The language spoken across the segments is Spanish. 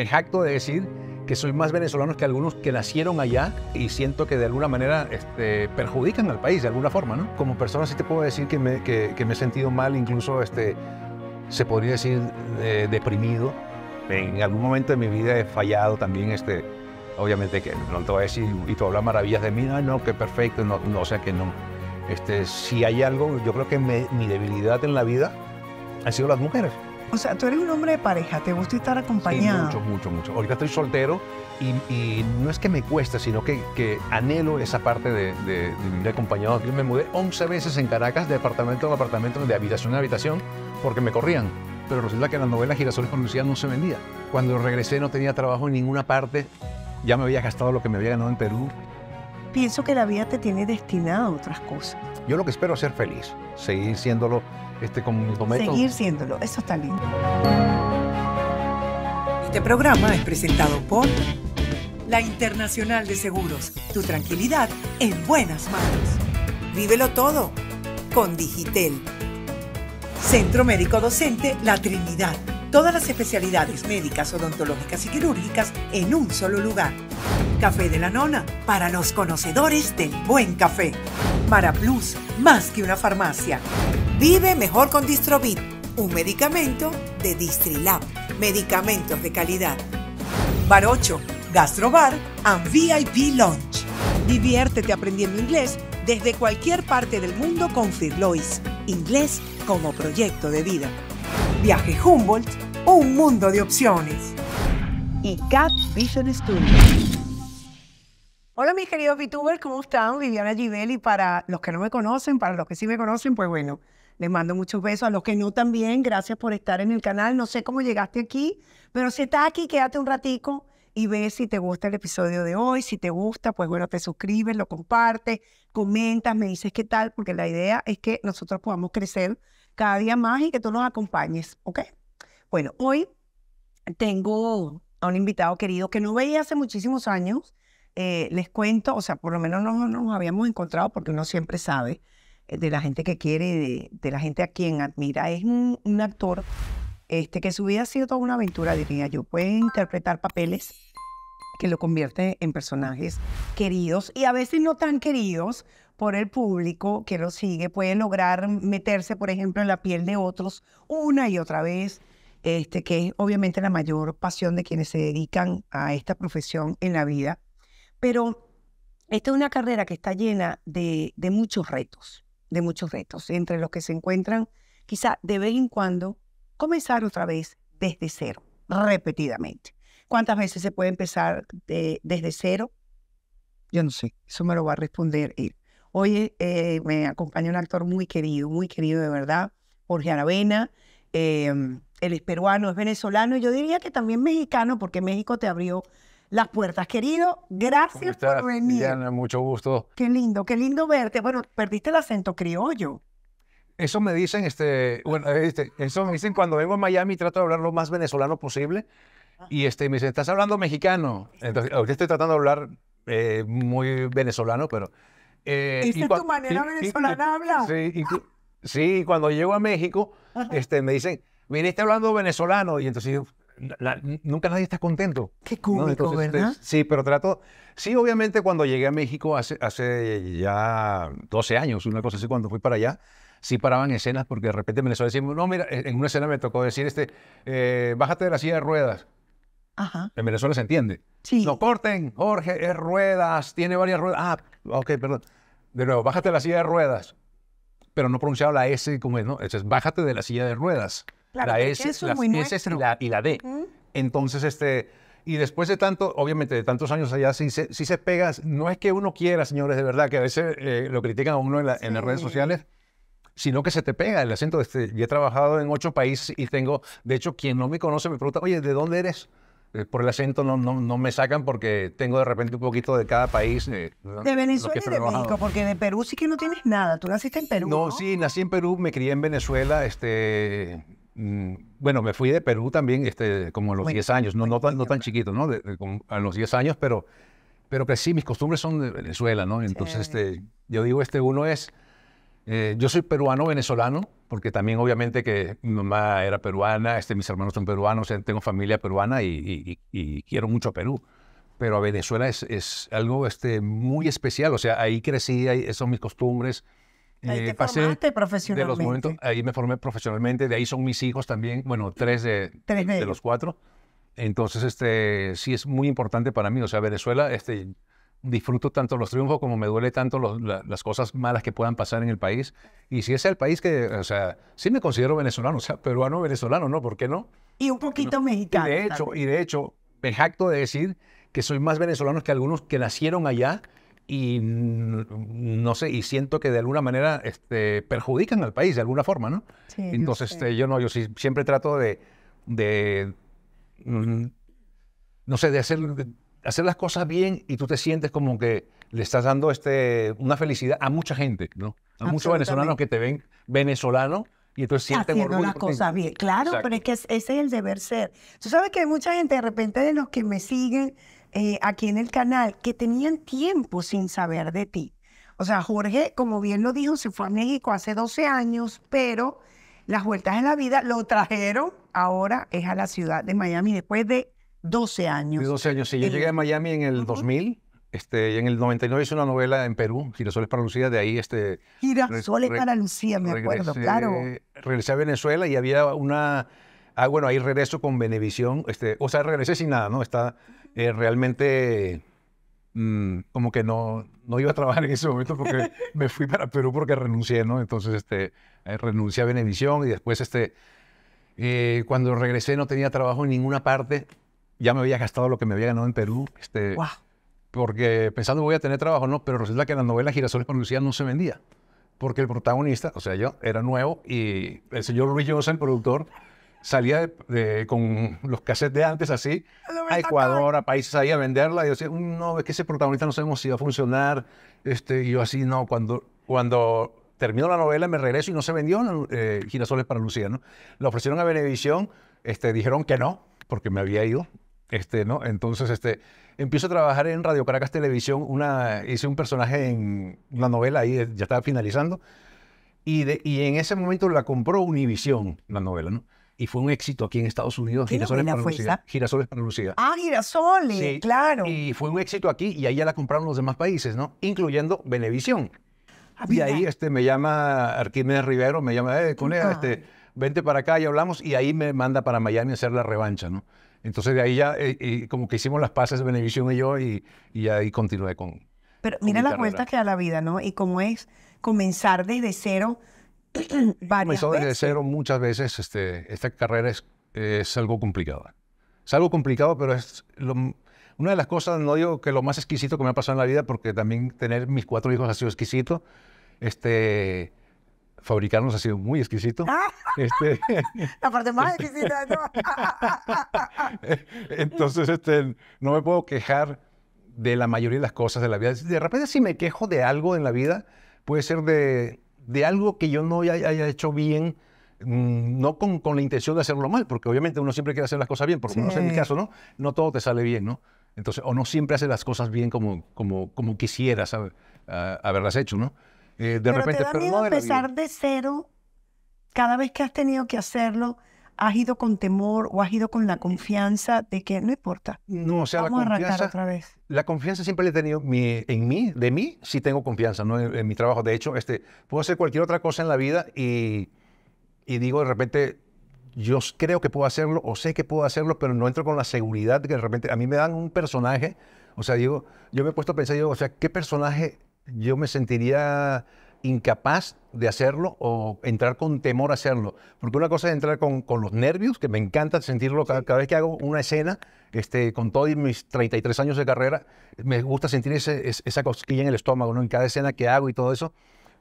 Me jacto de decir que soy más venezolano que algunos que nacieron allá y siento que de alguna manera este, perjudican al país de alguna forma, ¿no? Como persona sí te puedo decir que me, he sentido mal, incluso este, se podría decir eh, deprimido. En algún momento de mi vida he fallado también, este, obviamente que no te a decir y tú hablas maravillas de mí, no, no, que perfecto, no, o sea que no. Este, si hay algo, yo creo que mi debilidad en la vida han sido las mujeres. O sea, tú eres un hombre de pareja, te gusta estar acompañado. Sí, mucho, mucho, mucho. Ahorita estoy soltero y, no es que me cueste, sino que, anhelo esa parte de, de, acompañado. Yo me mudé 11 veces en Caracas de apartamento a apartamento, de habitación a habitación, porque me corrían. Pero resulta que la novela Girasoles con Lucía no se vendía. Cuando regresé no tenía trabajo en ninguna parte, ya me había gastado lo que me había ganado en Perú pienso que la vida te tiene destinada a otras cosas. Yo lo que espero es ser feliz, seguir siéndolo este, con mi Seguir siéndolo, eso está lindo. Este programa es presentado por la Internacional de Seguros. Tu tranquilidad en buenas manos. Vívelo todo con Digitel. Centro Médico Docente La Trinidad. Todas las especialidades médicas, odontológicas y quirúrgicas en un solo lugar. Café de la Nona, para los conocedores del buen café. Plus, más que una farmacia. Vive mejor con Distrobit, un medicamento de Distrilab. Medicamentos de calidad. Bar 8, Gastrobar and VIP Lounge. Diviértete aprendiendo inglés desde cualquier parte del mundo con Firlois. Inglés como proyecto de vida. Viaje Humboldt, un mundo de opciones. Y Cat Vision Studio. Hola mis queridos VTubers, ¿cómo están? Viviana Givelli, para los que no me conocen, para los que sí me conocen, pues bueno, les mando muchos besos. A los que no también, gracias por estar en el canal. No sé cómo llegaste aquí, pero si estás aquí, quédate un ratico y ve si te gusta el episodio de hoy. Si te gusta, pues bueno, te suscribes, lo compartes, comentas, me dices qué tal, porque la idea es que nosotros podamos crecer cada día más y que tú nos acompañes, ¿ok? Bueno, hoy tengo a un invitado querido que no veía hace muchísimos años. Eh, les cuento, o sea, por lo menos no, nos habíamos encontrado porque uno siempre sabe eh, de la gente que quiere, de, la gente a quien admira. Es un, actor este, que su vida ha sido toda una aventura, diría yo. Puede interpretar papeles que lo convierte en personajes queridos y a veces no tan queridos por el público que lo sigue, puede lograr meterse, por ejemplo, en la piel de otros una y otra vez, este, que es obviamente la mayor pasión de quienes se dedican a esta profesión en la vida. Pero esta es una carrera que está llena de, muchos retos, de muchos retos, entre los que se encuentran quizá de vez en cuando comenzar otra vez desde cero, repetidamente. ¿Cuántas veces se puede empezar desde cero? Yo no sé, eso me lo va a responder él. Hoy eh, me acompaña un actor muy querido, muy querido de verdad, Jorge Aravena. Em, él es peruano, es venezolano y yo diría que también mexicano, porque México te abrió las puertas. Querido, gracias por venir. Diana, mucho gusto. Qué lindo, qué lindo verte. Bueno, perdiste el acento criollo. Eso me dicen, este, bueno, eh, este, eso me dicen cuando vengo a Miami trato de hablar lo más venezolano posible. Ah. Y este, me dicen, estás hablando mexicano. Entonces, ahorita estoy tratando de hablar eh, muy venezolano, pero eh, ¿Esta tu manera venezolana habla? Sí, sí, cuando llego a México, este, me dicen, viniste hablando venezolano, y entonces nunca nadie está contento. Qué cómico, este, ¿verdad? sí, pero trato... Sí, obviamente cuando llegué a México hace, hace ya 12 años, una cosa así, cuando fui para allá, sí paraban escenas porque de repente en Venezuela decimos, no, mira, en una escena me tocó decir, este, eh, bájate de la silla de ruedas. Ajá. En Venezuela se entiende. Sí. No corten, Jorge, es ruedas, tiene varias ruedas. Ah, Ok, perdón. De nuevo, bájate de la silla de ruedas, pero no pronunciado la S como es, ¿no? es bájate de la silla de ruedas. la S, es la S y, la, D. Entonces, este, y después de tanto, obviamente, de tantos años allá, si se, si pega, no es que uno quiera, señores, de verdad, que a veces eh, lo critican a uno en, las redes sociales, sino que se te pega el acento. Este, yo he trabajado en ocho países y tengo, de hecho, quien no me conoce me pregunta, oye, ¿de dónde eres? Eh, por el acento no, no, no, me sacan porque tengo de repente un poquito de cada país. Eh, de Venezuela y de México, porque de Perú sí que no tienes nada. Tú naciste en Perú. No, sí, nací en Perú, me crié en Venezuela. Este, mm, bueno, me fui de Perú también este, como a los 10 años, no, no, tan, no tan chiquito, ¿no? a los 10 años, pero, pero sí, mis costumbres son de Venezuela, ¿no? Entonces, este, yo digo, este, uno es eh, yo soy peruano, venezolano, porque también obviamente que mi mamá era peruana, este, mis hermanos son peruanos, eh, tengo familia peruana y, quiero mucho a Perú. Pero a Venezuela es, algo este, muy especial, o sea, ahí crecí, ahí son mis costumbres. Ahí eh, te formaste profesionalmente. De los momentos, ahí me formé profesionalmente, de ahí son mis hijos también, bueno, tres de, de, los cuatro. Entonces, este, sí es muy importante para mí, o sea, Venezuela, este, disfruto tanto los triunfos como me duele tanto las cosas malas que puedan pasar en el país. Y si es el país que, o sea, sí me considero venezolano, o sea, peruano venezolano, ¿no? ¿Por qué no? Y un poquito mexicano. Y de hecho, y de hecho, me jacto de decir que soy más venezolano que algunos que nacieron allá y no sé, y siento que de alguna manera este, perjudican al país de alguna forma, ¿no? Entonces, este, yo no, yo siempre trato de, de, mm, no sé, de hacer, hacer las cosas bien y tú te sientes como que le estás dando este, una felicidad a mucha gente, ¿no? A muchos venezolanos que te ven venezolano y entonces sienten Haciendo las cosas bien, claro, pero es que ese es el deber ser. Tú sabes que hay mucha gente, de repente, de los que me siguen eh, aquí en el canal, que tenían tiempo sin saber de ti. O sea, Jorge, como bien lo dijo, se fue a México hace 12 años, pero las vueltas en la vida lo trajeron, ahora es a la ciudad de Miami, después de 12 años. 12 años, sí. Yo llegué a Miami en el 2000. Este, y en el 99 hice una novela en Perú, Girasoles para Lucía, de ahí este... Girasoles para Lucía, me acuerdo, claro. Regresé a Venezuela y había una... Ah, bueno, ahí regreso con Benevisión, este, o sea, regresé sin nada, ¿no? Está eh, realmente mm, como que no, no iba a trabajar en ese momento porque me fui para Perú porque renuncié, ¿no? Entonces, este, eh, renuncié a Benevisión y después, este, eh, cuando regresé no tenía trabajo en ninguna parte ya me había gastado lo que me había ganado en Perú. Este, Porque pensando voy a tener trabajo, no, pero resulta que la novela Girasoles para Lucía no se vendía. Porque el protagonista, o sea, yo era nuevo y el señor Luis Llosa, el productor, salía de, con los cassettes de antes así a Ecuador, a países ahí a venderla. Y yo decía, mm, no, es que ese protagonista no sabemos si va a funcionar. Este, y yo así, no, cuando, cuando termino la novela me regreso y no se vendió eh, Girasoles para Lucía, ¿no? La ofrecieron a Benevisión, este, dijeron que no, porque me había ido este, ¿no? Entonces, este, empiezo a trabajar en Radio Caracas Televisión. Una, hice un personaje en una novela ahí, eh, ya estaba finalizando. Y, en ese momento la compró Univisión, la novela, ¿no? Y fue un éxito aquí en Estados Unidos, Girasoles para Esa? Girasoles para Ah, Girasoles, sí. claro. Y fue un éxito aquí y ahí ya la compraron los demás países, ¿no? Incluyendo Venevisión. Ah, y ahí este, me llama Arquímedes Rivero, me llama, eh, Cunea, este, vente para acá y hablamos. Y ahí me manda para Miami a hacer la revancha, ¿no? Entonces de ahí ya y eh, eh, como que hicimos las pases de Benevisión y yo y, y ahí continué con... Pero mira las vueltas que da la vida, ¿no? Y cómo es comenzar desde cero varias Comenzó veces. desde cero muchas veces. Este, esta carrera es, es algo complicada. Es algo complicado, pero es una de las cosas, no digo que lo más exquisito que me ha pasado en la vida, porque también tener mis cuatro hijos ha sido exquisito. Este, fabricarnos ha sido muy exquisito. Ah. Este la parte más este exquisita de Entonces, este, no me puedo quejar de la mayoría de las cosas de la vida. De repente, si me quejo de algo en la vida, puede ser de, algo que yo no haya hecho bien, mm, no con, la intención de hacerlo mal, porque obviamente uno siempre quiere hacer las cosas bien, por lo menos en mi caso, ¿no? No todo te sale bien, ¿no? Entonces, o no siempre hace las cosas bien como, como, como quisieras haberlas hecho, ¿no? Eh, de pero repente, te da miedo empezar de cero. Cada vez que has tenido que hacerlo, has ido con temor o has ido con la confianza de que no importa. No, o sea, vamos la confianza, a arrancar otra vez. La confianza siempre la he tenido mi, en mí, de mí sí tengo confianza, no en, mi trabajo. De hecho, este, puedo hacer cualquier otra cosa en la vida y, y digo de repente, yo creo que puedo hacerlo o sé que puedo hacerlo, pero no entro con la seguridad de que de repente a mí me dan un personaje, o sea, digo, yo me he puesto a pensar, digo, o sea, ¿qué personaje yo me sentiría incapaz de hacerlo o entrar con temor a hacerlo. Porque una cosa es entrar con, los nervios, que me encanta sentirlo cada, vez que hago una escena, este, con todos mis 33 años de carrera, me gusta sentir ese, esa cosquilla en el estómago, ¿no? en cada escena que hago y todo eso.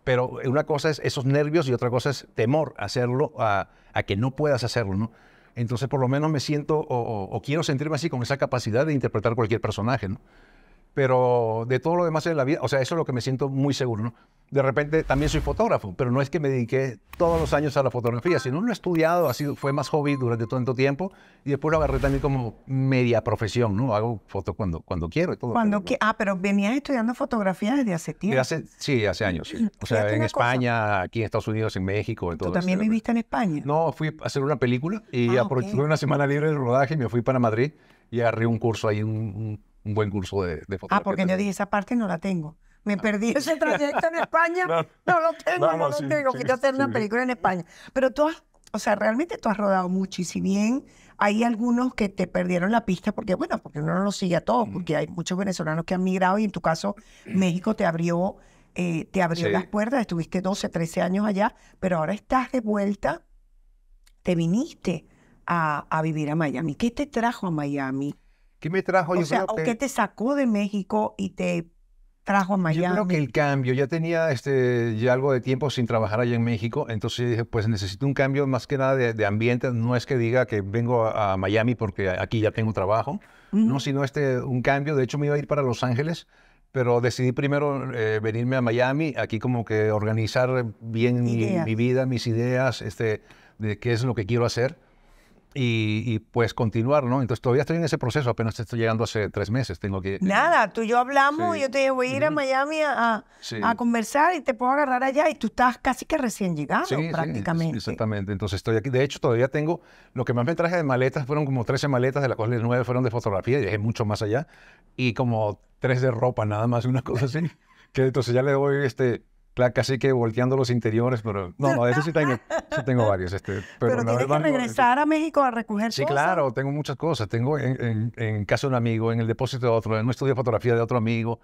Pero una cosa es esos nervios y otra cosa es temor a hacerlo, a, que no puedas hacerlo. ¿no? Entonces, por lo menos me siento o, o quiero sentirme así con esa capacidad de interpretar cualquier personaje. ¿no? pero de todo lo demás en la vida, o sea, eso es lo que me siento muy seguro, ¿no? De repente también soy fotógrafo, pero no es que me dediqué todos los años a la fotografía, sino lo he estudiado, sido fue más hobby durante tanto tiempo y después lo agarré también como media profesión, ¿no? Hago fotos cuando, cuando quiero y todo. ah, pero venías estudiando fotografía desde hace tiempo. hace, sí, hace años, sí. O sea, en España, aquí en Estados Unidos, en México, en ¿Tú también viviste en España? No, fui a hacer una película y ah, aproveché una semana libre de rodaje y me fui para Madrid y agarré un curso ahí, un un buen curso de, fotografía. Ah, porque yo dije, esa parte no la tengo. Me ah. perdí ese trayecto en España. No, lo tengo, no, lo tengo. Quiero hacer una película en España. Pero tú has, o sea, realmente tú has rodado mucho. Y si bien hay algunos que te perdieron la pista, porque bueno, porque uno no lo sigue a todos, mm. porque hay muchos venezolanos que han migrado y en tu caso mm. México te abrió, eh, te abrió las puertas. Estuviste 12, 13 años allá, pero ahora estás de vuelta. Te viniste a, a vivir a Miami. ¿Qué te trajo a Miami? ¿Qué me trajo? O sea, que... qué te sacó de México y te trajo a Miami? Yo creo que el cambio, ya tenía este, ya algo de tiempo sin trabajar allá en México, entonces dije, pues necesito un cambio más que nada de, ambiente, no es que diga que vengo a, Miami porque aquí ya tengo trabajo, no, sino este, un cambio, de hecho me iba a ir para Los Ángeles, pero decidí primero eh, venirme a Miami, aquí como que organizar bien mi, mi, vida, mis ideas, este, de qué es lo que quiero hacer. Y, pues continuar, ¿no? Entonces todavía estoy en ese proceso, apenas estoy llegando hace tres meses, tengo que... Eh, nada, tú y yo hablamos, yo te dije, voy a ir a Miami a, a, conversar y te puedo agarrar allá y tú estás casi que recién llegado sí, prácticamente. exactamente, entonces estoy aquí, de hecho todavía tengo, lo que más me traje de maletas fueron como 13 maletas, de las cuales 9 fueron de fotografía, y dejé mucho más allá, y como 3 de ropa nada más, una cosa así, que entonces ya le doy este Claro, casi que volteando los interiores, pero no, no, eso sí tengo, sí tengo varios. Este, pero, tienes que regresar a México a recoger Sí, claro, tengo muchas cosas. Tengo en, en, casa de un amigo, en el depósito de otro, en un estudio de fotografía de otro amigo.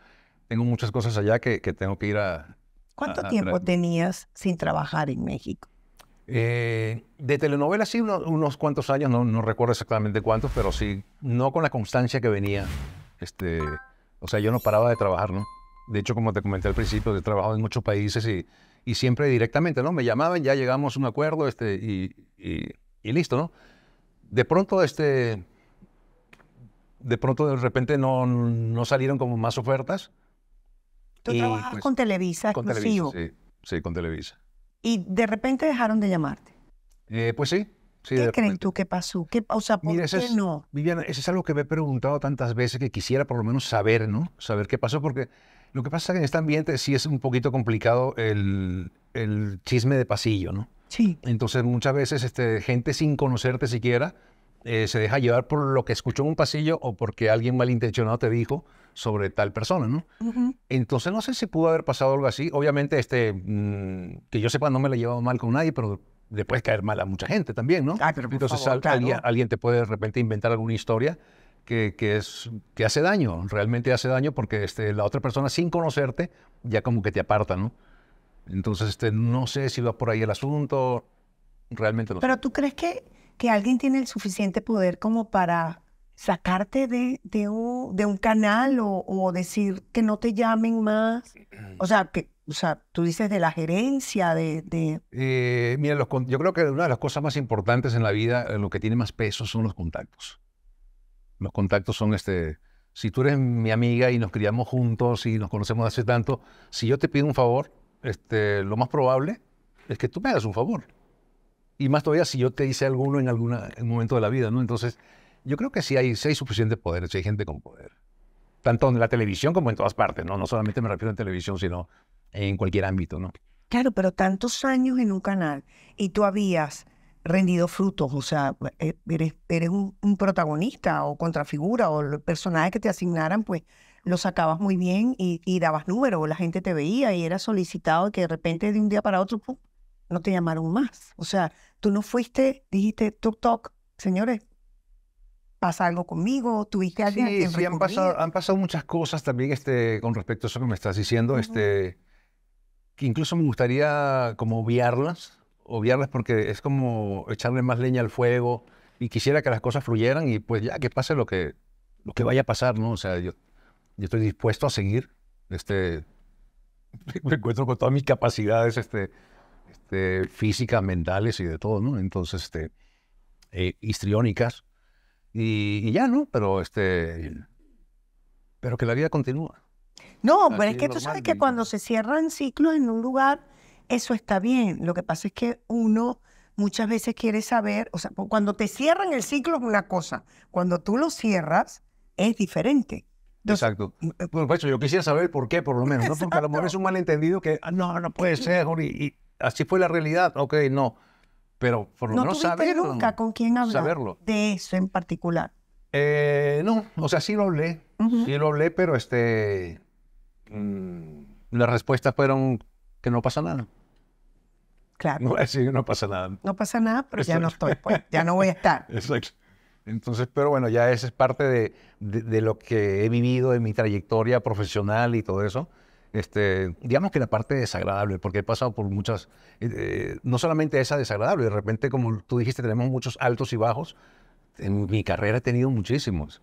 Tengo muchas cosas allá que, tengo que ir a... ¿Cuánto tiempo tenías sin trabajar en México? Eh, de telenovela sí, unos, cuantos años, no, no, recuerdo exactamente cuántos, pero sí, no con la constancia que venía. Este, o sea, yo no paraba de trabajar, ¿no? De hecho, como te comenté al principio, he trabajado en muchos países y, siempre directamente, ¿no? Me llamaban, ya llegamos a un acuerdo este, y, listo, ¿no? De pronto, este, de pronto, de repente no, salieron como más ofertas. Tú trabajas pues, con Televisa con exclusivo. sí, sí, con Televisa. Y de repente dejaron de llamarte. Eh, pues sí. sí ¿Qué crees tú que pasó? ¿Qué, o sea, ¿por qué no? Viviana, eso es algo que me he preguntado tantas veces que quisiera por lo menos saber, ¿no? Saber qué pasó, porque lo que pasa es que en este ambiente sí es un poquito complicado el, chisme de pasillo, ¿no? Sí. Entonces muchas veces este, gente sin conocerte siquiera eh, se deja llevar por lo que escuchó en un pasillo o porque alguien malintencionado te dijo sobre tal persona, ¿no? Entonces no sé si pudo haber pasado algo así. Obviamente, este, mm, que yo sepa, no me lo he llevado mal con nadie, pero le puede caer mal a mucha gente también, ¿no? Ah, pero por Entonces favor, alguien, alguien, te puede de repente inventar alguna historia que, que, es, que hace daño, realmente hace daño porque este, la otra persona sin conocerte ya como que te aparta, ¿no? Entonces, este, no sé si va por ahí el asunto, realmente no. Pero tú crees que, que alguien tiene el suficiente poder como para sacarte de, de, un, de un canal o, o, decir que no te llamen más? O sea, que, o sea tú dices de la gerencia, de... de... Eh, mira, los, yo creo que una de las cosas más importantes en la vida, eh, lo que tiene más peso son los contactos los contactos son este, si tú eres mi amiga y nos criamos juntos y nos conocemos hace tanto, si yo te pido un favor, este, lo más probable es que tú me hagas un favor. Y más todavía si yo te hice alguno en algún momento de la vida, ¿no? Entonces, yo creo que sí hay, sí hay suficiente poder, hay gente con poder. Tanto en la televisión como en todas partes, ¿no? No solamente me refiero a televisión, sino en cualquier ámbito, ¿no? Claro, pero tantos años en un canal y tú habías rendido frutos, o sea, eh, eres, eres un, protagonista o contrafigura o el personaje que te asignaran, pues lo sacabas muy bien y, y dabas número, la gente te veía y era solicitado que de repente de un día para otro no te llamaron más. O sea, tú no fuiste, dijiste, toc, toc, señores, pasa algo conmigo, tuviste alguien. Sí, sí han, pasado, muchas cosas también este, con respecto a eso que me estás diciendo, este, que incluso me gustaría como obviarlas, obviarlas porque es como echarle más leña al fuego y quisiera que las cosas fluyeran y pues ya que pase lo que, lo que vaya a pasar, ¿no? O sea, yo, yo estoy dispuesto a seguir, este, me encuentro con todas mis capacidades, este, este, físicas, mentales y de todo, ¿no? Entonces, este, eh, histriónicas y, ya, ¿no? Pero, este, pero que la vida continúa. No, pero es que tú sabes que cuando se cierran ciclos en un lugar eso está bien. Lo que pasa es que uno muchas veces quiere saber, o sea, cuando te cierran el ciclo es una cosa, cuando tú lo cierras es diferente. Exacto. Mm, eh, por yo quisiera saber por qué, por lo menos, porque a lo mejor es un malentendido que ah, no, no puede ser, y así fue la realidad, ok, no. Pero por lo no menos saberlo. nunca con quién hablar de eso en particular. Eh, no, o sea, sí lo hablé, sí lo hablé, pero este, mm, las respuestas fueron que no pasa nada. Claro. No no pasa nada. No pasa nada, pero ya no estoy, pues, ya no voy a estar. Exacto. Entonces, pero bueno, ya esa es parte de, lo que he vivido en mi trayectoria profesional y todo eso. Este, digamos que la parte desagradable, porque he pasado por muchas, eh, no solamente esa desagradable, de repente, como tú dijiste, tenemos muchos altos y bajos. En mi carrera he tenido muchísimos.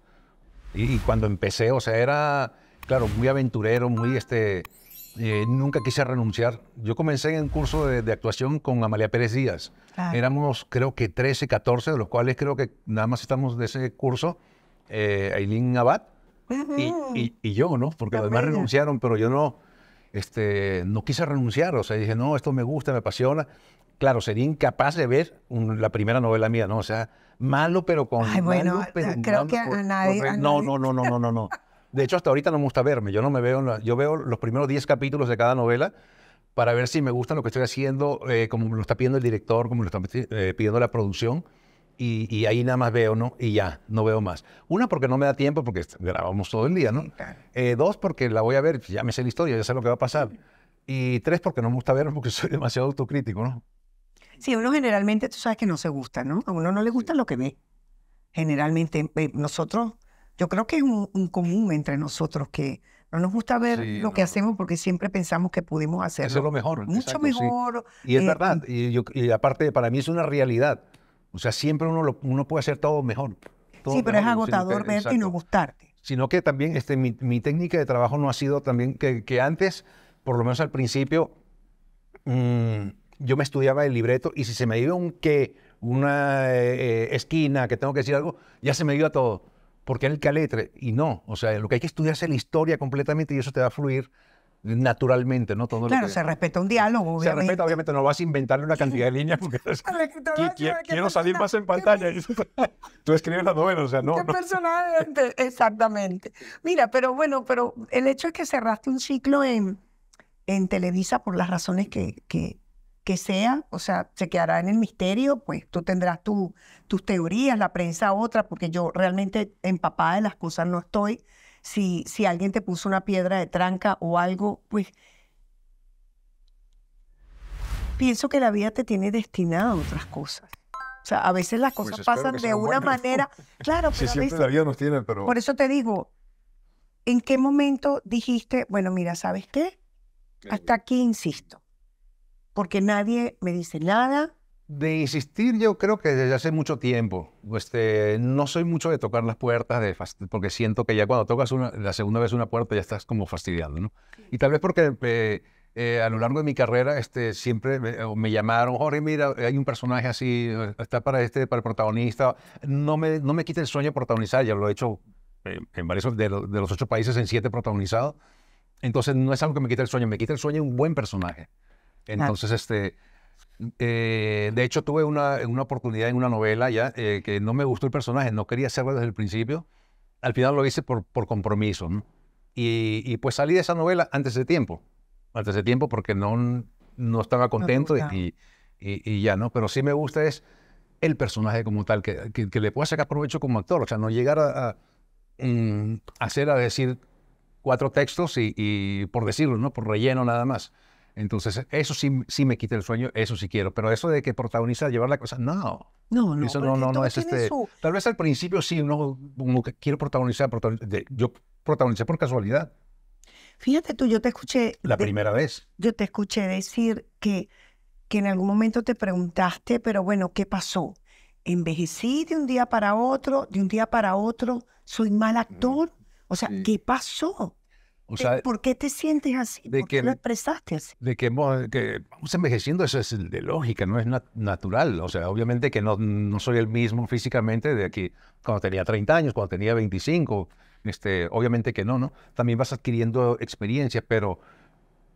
Y, y cuando empecé, o sea, era, claro, muy aventurero, muy este, eh, nunca quise renunciar. Yo comencé en un curso de, actuación con Amalia Pérez Díaz. Éramos, creo que 13, 14, de los cuales creo que nada más estamos de ese curso, eh, Aileen Abad y, yo, ¿no? Porque los demás renunciaron, pero yo no, este, no quise renunciar. O sea, dije, no, esto me gusta, me apasiona. Claro, sería incapaz de ver la primera novela mía, ¿no? O sea, malo, pero con. Ay, bueno, creo que a, nadie, no, no, no, no, no. no. De hecho, hasta ahorita no me gusta verme. Yo no me veo, yo veo los primeros 10 capítulos de cada novela para ver si me gusta lo que estoy haciendo, eh, como lo está pidiendo el director, como lo está eh, pidiendo la producción. Y, ahí nada más veo, ¿no? Y ya, no veo más. Una, porque no me da tiempo, porque grabamos todo el día, ¿no? Eh, dos, porque la voy a ver, ya me sé la historia, ya sé lo que va a pasar. Y tres, porque no me gusta verme, porque soy demasiado autocrítico, ¿no? Sí, uno generalmente, tú sabes que no se gusta, ¿no? A uno no le gusta lo que ve. Generalmente, nosotros yo creo que es un, común entre nosotros que no nos gusta ver lo que hacemos porque siempre pensamos que pudimos hacerlo. lo mejor. Mucho mejor. Y es eh, verdad. Y, aparte, para mí es una realidad. O sea, siempre uno, uno puede hacer todo mejor. sí, pero es agotador verte y no gustarte. Sino que también este, mi, técnica de trabajo no ha sido también que, que antes, por lo menos al principio, mm, yo me estudiaba el libreto y si se me iba un qué, una eh, eh, esquina, que tengo que decir algo, ya se me iba todo porque en el caletre. Y no, o sea, lo que hay que estudiar es la historia completamente y eso te va a fluir naturalmente, ¿no? Todo claro, se respeta un diálogo, obviamente. Se respeta, obviamente, no vas a inventarle una cantidad de líneas porque quiero, salir más en pantalla. Tú escribes la novela, o sea, no. Qué exactamente. Mira, pero bueno, pero el hecho es que cerraste un ciclo en, en Televisa por las razones que, que sea, o sea, se quedará en el misterio, pues tú tendrás tus teorías, la prensa otra, porque yo realmente empapada de las cosas no estoy. Si, si alguien te puso una piedra de tranca o algo, pues pienso que la vida te tiene destinada a otras cosas. O sea, a veces las pues cosas pasan de una manera. Claro, pero. la vida nos tiene, pero. Por eso te digo, ¿en qué momento dijiste, bueno, mira, ¿sabes qué? Hasta aquí insisto porque nadie me dice nada. De insistir, yo creo que desde hace mucho tiempo. Este, no soy mucho de tocar las puertas, porque siento que ya cuando tocas la segunda vez una puerta ya estás como fastidiado, Y tal vez porque eh, eh, a lo largo de mi carrera este, siempre me, llamaron, Jorge, mira, hay un personaje así, está para este, para el protagonista. No me, no me quita el sueño de protagonizar, ya lo he hecho en varios de, los ocho países, en siete protagonizados. Entonces no es algo que me quite el sueño, me quita el sueño un buen personaje. Entonces, este, eh, de hecho, tuve una, oportunidad en una novela ya eh, que no me gustó el personaje, no quería hacerlo desde el principio. Al final lo hice por, compromiso. ¿no? Y, pues salí de esa novela antes de tiempo. Antes de tiempo porque no, estaba contento y, ya, ¿no? Pero sí me gusta es el personaje como tal, que, le pueda sacar provecho como actor. O sea, no llegar a, mm, hacer, a decir cuatro textos y, por decirlo, ¿no? Por relleno nada más. Entonces, eso sí, sí me quita el sueño, eso sí quiero. Pero eso de que protagoniza llevar la cosa, no. No, no. no, no, no es este. Tal vez al principio sí, uno, quiero protagonizar, yo protagonicé por casualidad. Fíjate tú, yo te escuché. La primera vez. Yo te escuché decir que, que en algún momento te preguntaste, pero bueno, ¿qué pasó? ¿Envejecí de un día para otro? ¿De un día para otro? ¿Soy mal mm, actor? O sea, ¿qué pasó? Eh, ¿Por qué te sientes así? ¿Por qué lo expresaste así? De eh, que, vamos envejeciendo, eso es de lógica, no es natural. O sea, obviamente que no, soy el mismo físicamente de aquí cuando tenía 30 años, cuando tenía 25. Este, obviamente que no, ¿no? También vas adquiriendo experiencias, pero,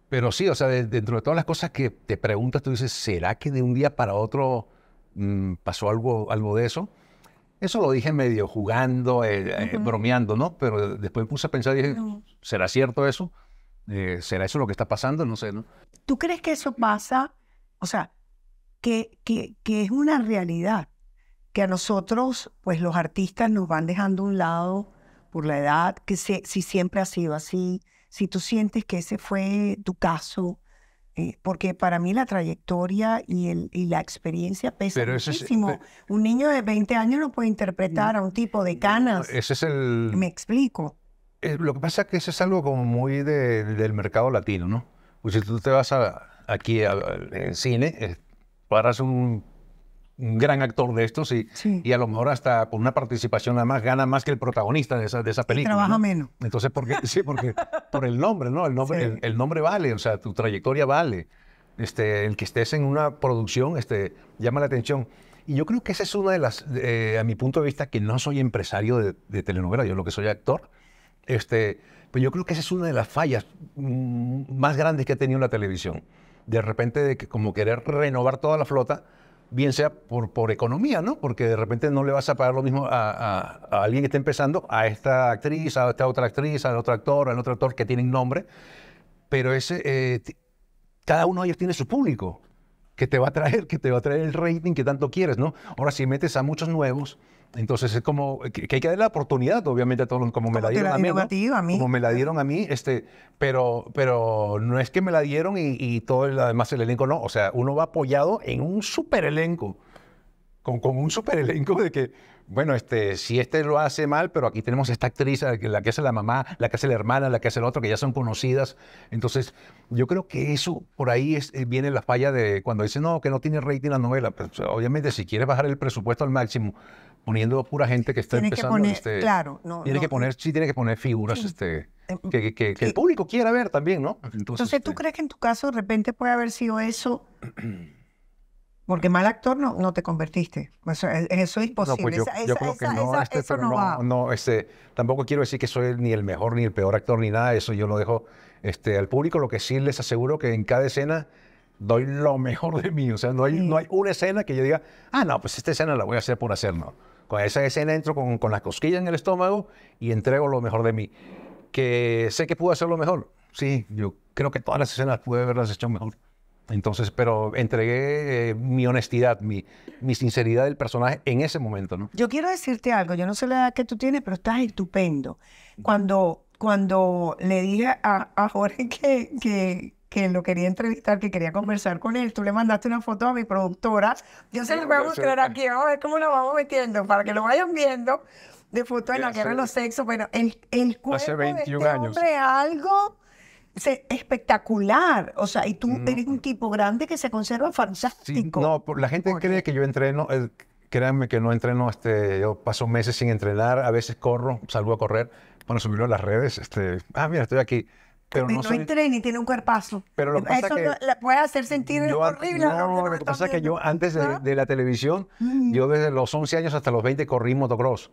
pero sí, o sea, dentro de todas las cosas que te preguntas, tú dices, ¿será que de un día para otro mm, pasó algo, algo de eso? Eso lo dije medio jugando, eh, eh, bromeando, ¿no? Pero después me puse a pensar y dije, ¿será cierto eso? Eh, ¿Será eso lo que está pasando? No sé, ¿no? ¿Tú crees que eso pasa? O sea, que, que, es una realidad, que a nosotros, pues los artistas nos van dejando a un lado por la edad, que si si siempre ha sido así, si tú sientes que ese fue tu caso, eh, porque para mí la trayectoria y, la experiencia pesa muchísimo. Eh, un niño de 20 años no puede interpretar a un tipo de canas. Ese es el... Me explico. Eh, lo que pasa es que eso es algo como muy del mercado latino, ¿no? Pues si tú te vas aquí al cine, paras un un gran actor de estos y, sí. y a lo mejor hasta con una participación además gana más que el protagonista de esa, de esa película. trabaja menos. Entonces, qué? sí, porque por el nombre, ¿no? El nombre, el, nombre vale, o sea, tu trayectoria vale. Este, el que estés en una producción este, llama la atención. Y yo creo que esa es una de las, a mi punto de vista, que no soy empresario de, de telenovela, yo lo que soy actor, este, pero pues yo creo que esa es una de las fallas mm, más grandes que ha tenido la televisión. De repente, de que, como querer renovar toda la flota, bien sea por, por economía, ¿no? Porque de repente no le vas a pagar lo mismo a, alguien que está empezando, a esta actriz, a esta otra actriz, al otro actor, al otro actor que tienen nombre, pero ese, eh, cada uno de ellos tiene su público que te va a traer, que te va a traer el rating que tanto quieres, ¿no? Ahora, si metes a muchos nuevos, entonces es como que, hay que darle la oportunidad, obviamente, a todos, como me la dieron a, mí, Como me la dieron a mí, este, pero, pero no es que me la dieron y, todo el, además el elenco, no. O sea, uno va apoyado en un super elenco con, un super elenco de que, bueno, este, si este lo hace mal, pero aquí tenemos esta actriz, la que hace la mamá, la que hace la hermana, la que hace el otro, que ya son conocidas. Entonces, yo creo que eso, por ahí eh, viene la falla de cuando dicen, no, que no tiene rating la novela. Pues, obviamente, si quieres bajar el presupuesto al máximo, poniendo pura gente que está tiene empezando. Que poner, este, claro, no, tiene que poner, sí, tiene que poner figuras este, em, que, el público quiera ver también, ¿no? Entonces, ¿tú este crees que en tu caso de repente puede haber sido eso? Porque mal actor no, no te convertiste. E, eso, es pues imposible. No, yo, creo que no, este, no, tampoco quiero decir que soy ni el mejor ni el peor actor ni nada de eso. Yo lo dejo este, al público. Lo que sí les aseguro que en cada escena doy lo mejor de mí. O sea, no hay, no hay una escena que yo diga, ah, no, pues esta escena la voy a hacer por hacer, no. Con esa escena entro con, con las cosquillas en el estómago y entrego lo mejor de mí. Que sé que pude lo mejor. Sí, yo creo que todas las escenas pude haberlas hecho mejor. Entonces, pero entregué eh, mi honestidad, mi, sinceridad del personaje en ese momento, ¿no? Yo quiero decirte algo, yo no sé la edad que tú tienes, pero estás estupendo. Cuando, cuando le dije a, Jorge que, que, lo quería entrevistar, que quería conversar con él. Tú le mandaste una foto a mi productora. Yo se la voy a mostrar aquí, vamos a ver cómo la vamos metiendo, para que lo vayan viendo, de foto de la guerra de los sexos. Bueno, el, el cuerpo 21 de este años. hombre algo espectacular. O sea, y tú eres un tipo grande que se conserva fantástico. Sí, no, la gente cree que yo entreno. Eh, créanme que no entreno, este, yo paso meses sin entrenar, a veces corro, salgo a correr, bueno, subirlo a las redes, este, ah, mira, estoy aquí. Pero, no, soy... entrena y tiene un cuerpazo. Pero Eso puede hacer sentir horrible. No, no, lo que pasa es que yo antes de, la televisión, yo mm. desde los 11 años hasta los 20 corrí motocross.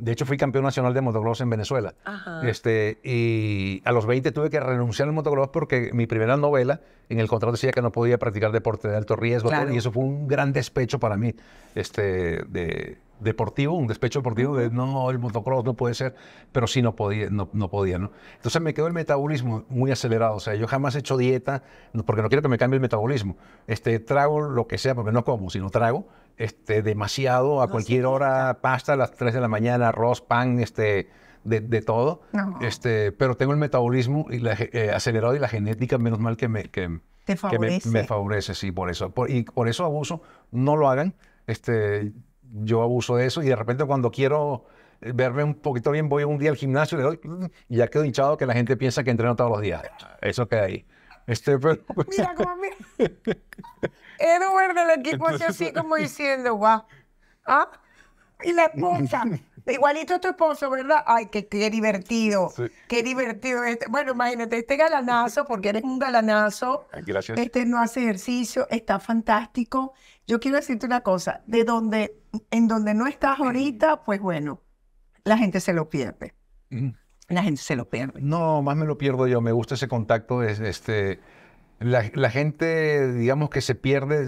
De hecho, fui campeón nacional de motocross en Venezuela. Este, y a los 20 tuve que renunciar al motocross porque mi primera novela en el contrato decía que no podía practicar deporte de alto riesgo. Y eso fue un gran despecho para mí. Este, de, deportivo, un despecho deportivo de no, el motocross no puede ser, pero sí no podía, no, no podía, ¿no? Entonces me quedó el metabolismo muy acelerado, o sea, yo jamás he hecho dieta porque no quiero que me cambie el metabolismo. Este, trago lo que sea, porque no como, sino trago este, demasiado a cualquier hora, pasta a las 3 de la mañana, arroz, pan, este, de, de, todo. Este, pero tengo el metabolismo eh, acelerado y la genética, menos mal que me, que, favorece. me, favorece, sí, por eso. y por eso abuso, no lo hagan. Este, yo abuso de eso y de repente cuando quiero eh, verme un poquito bien, voy un día al gimnasio le doy, y ya quedo hinchado que la gente piensa que entreno todos los días. Eso queda ahí. Este, pero... Mira cómo mira. Edward del equipo así como diciendo, guau. ¿Ah? Y la esposa. Igualito a tu esposo, ¿verdad? Ay, qué, qué divertido. Qué divertido. Este. Bueno, imagínate, este galanazo, porque eres un galanazo. Este no hace ejercicio, está fantástico. Yo quiero decirte una cosa, de donde en donde no estás ahorita, pues bueno, la gente se lo pierde. La gente se lo pierde. No, más me lo pierdo yo. Me gusta ese contacto. este, la, gente, digamos que se pierde,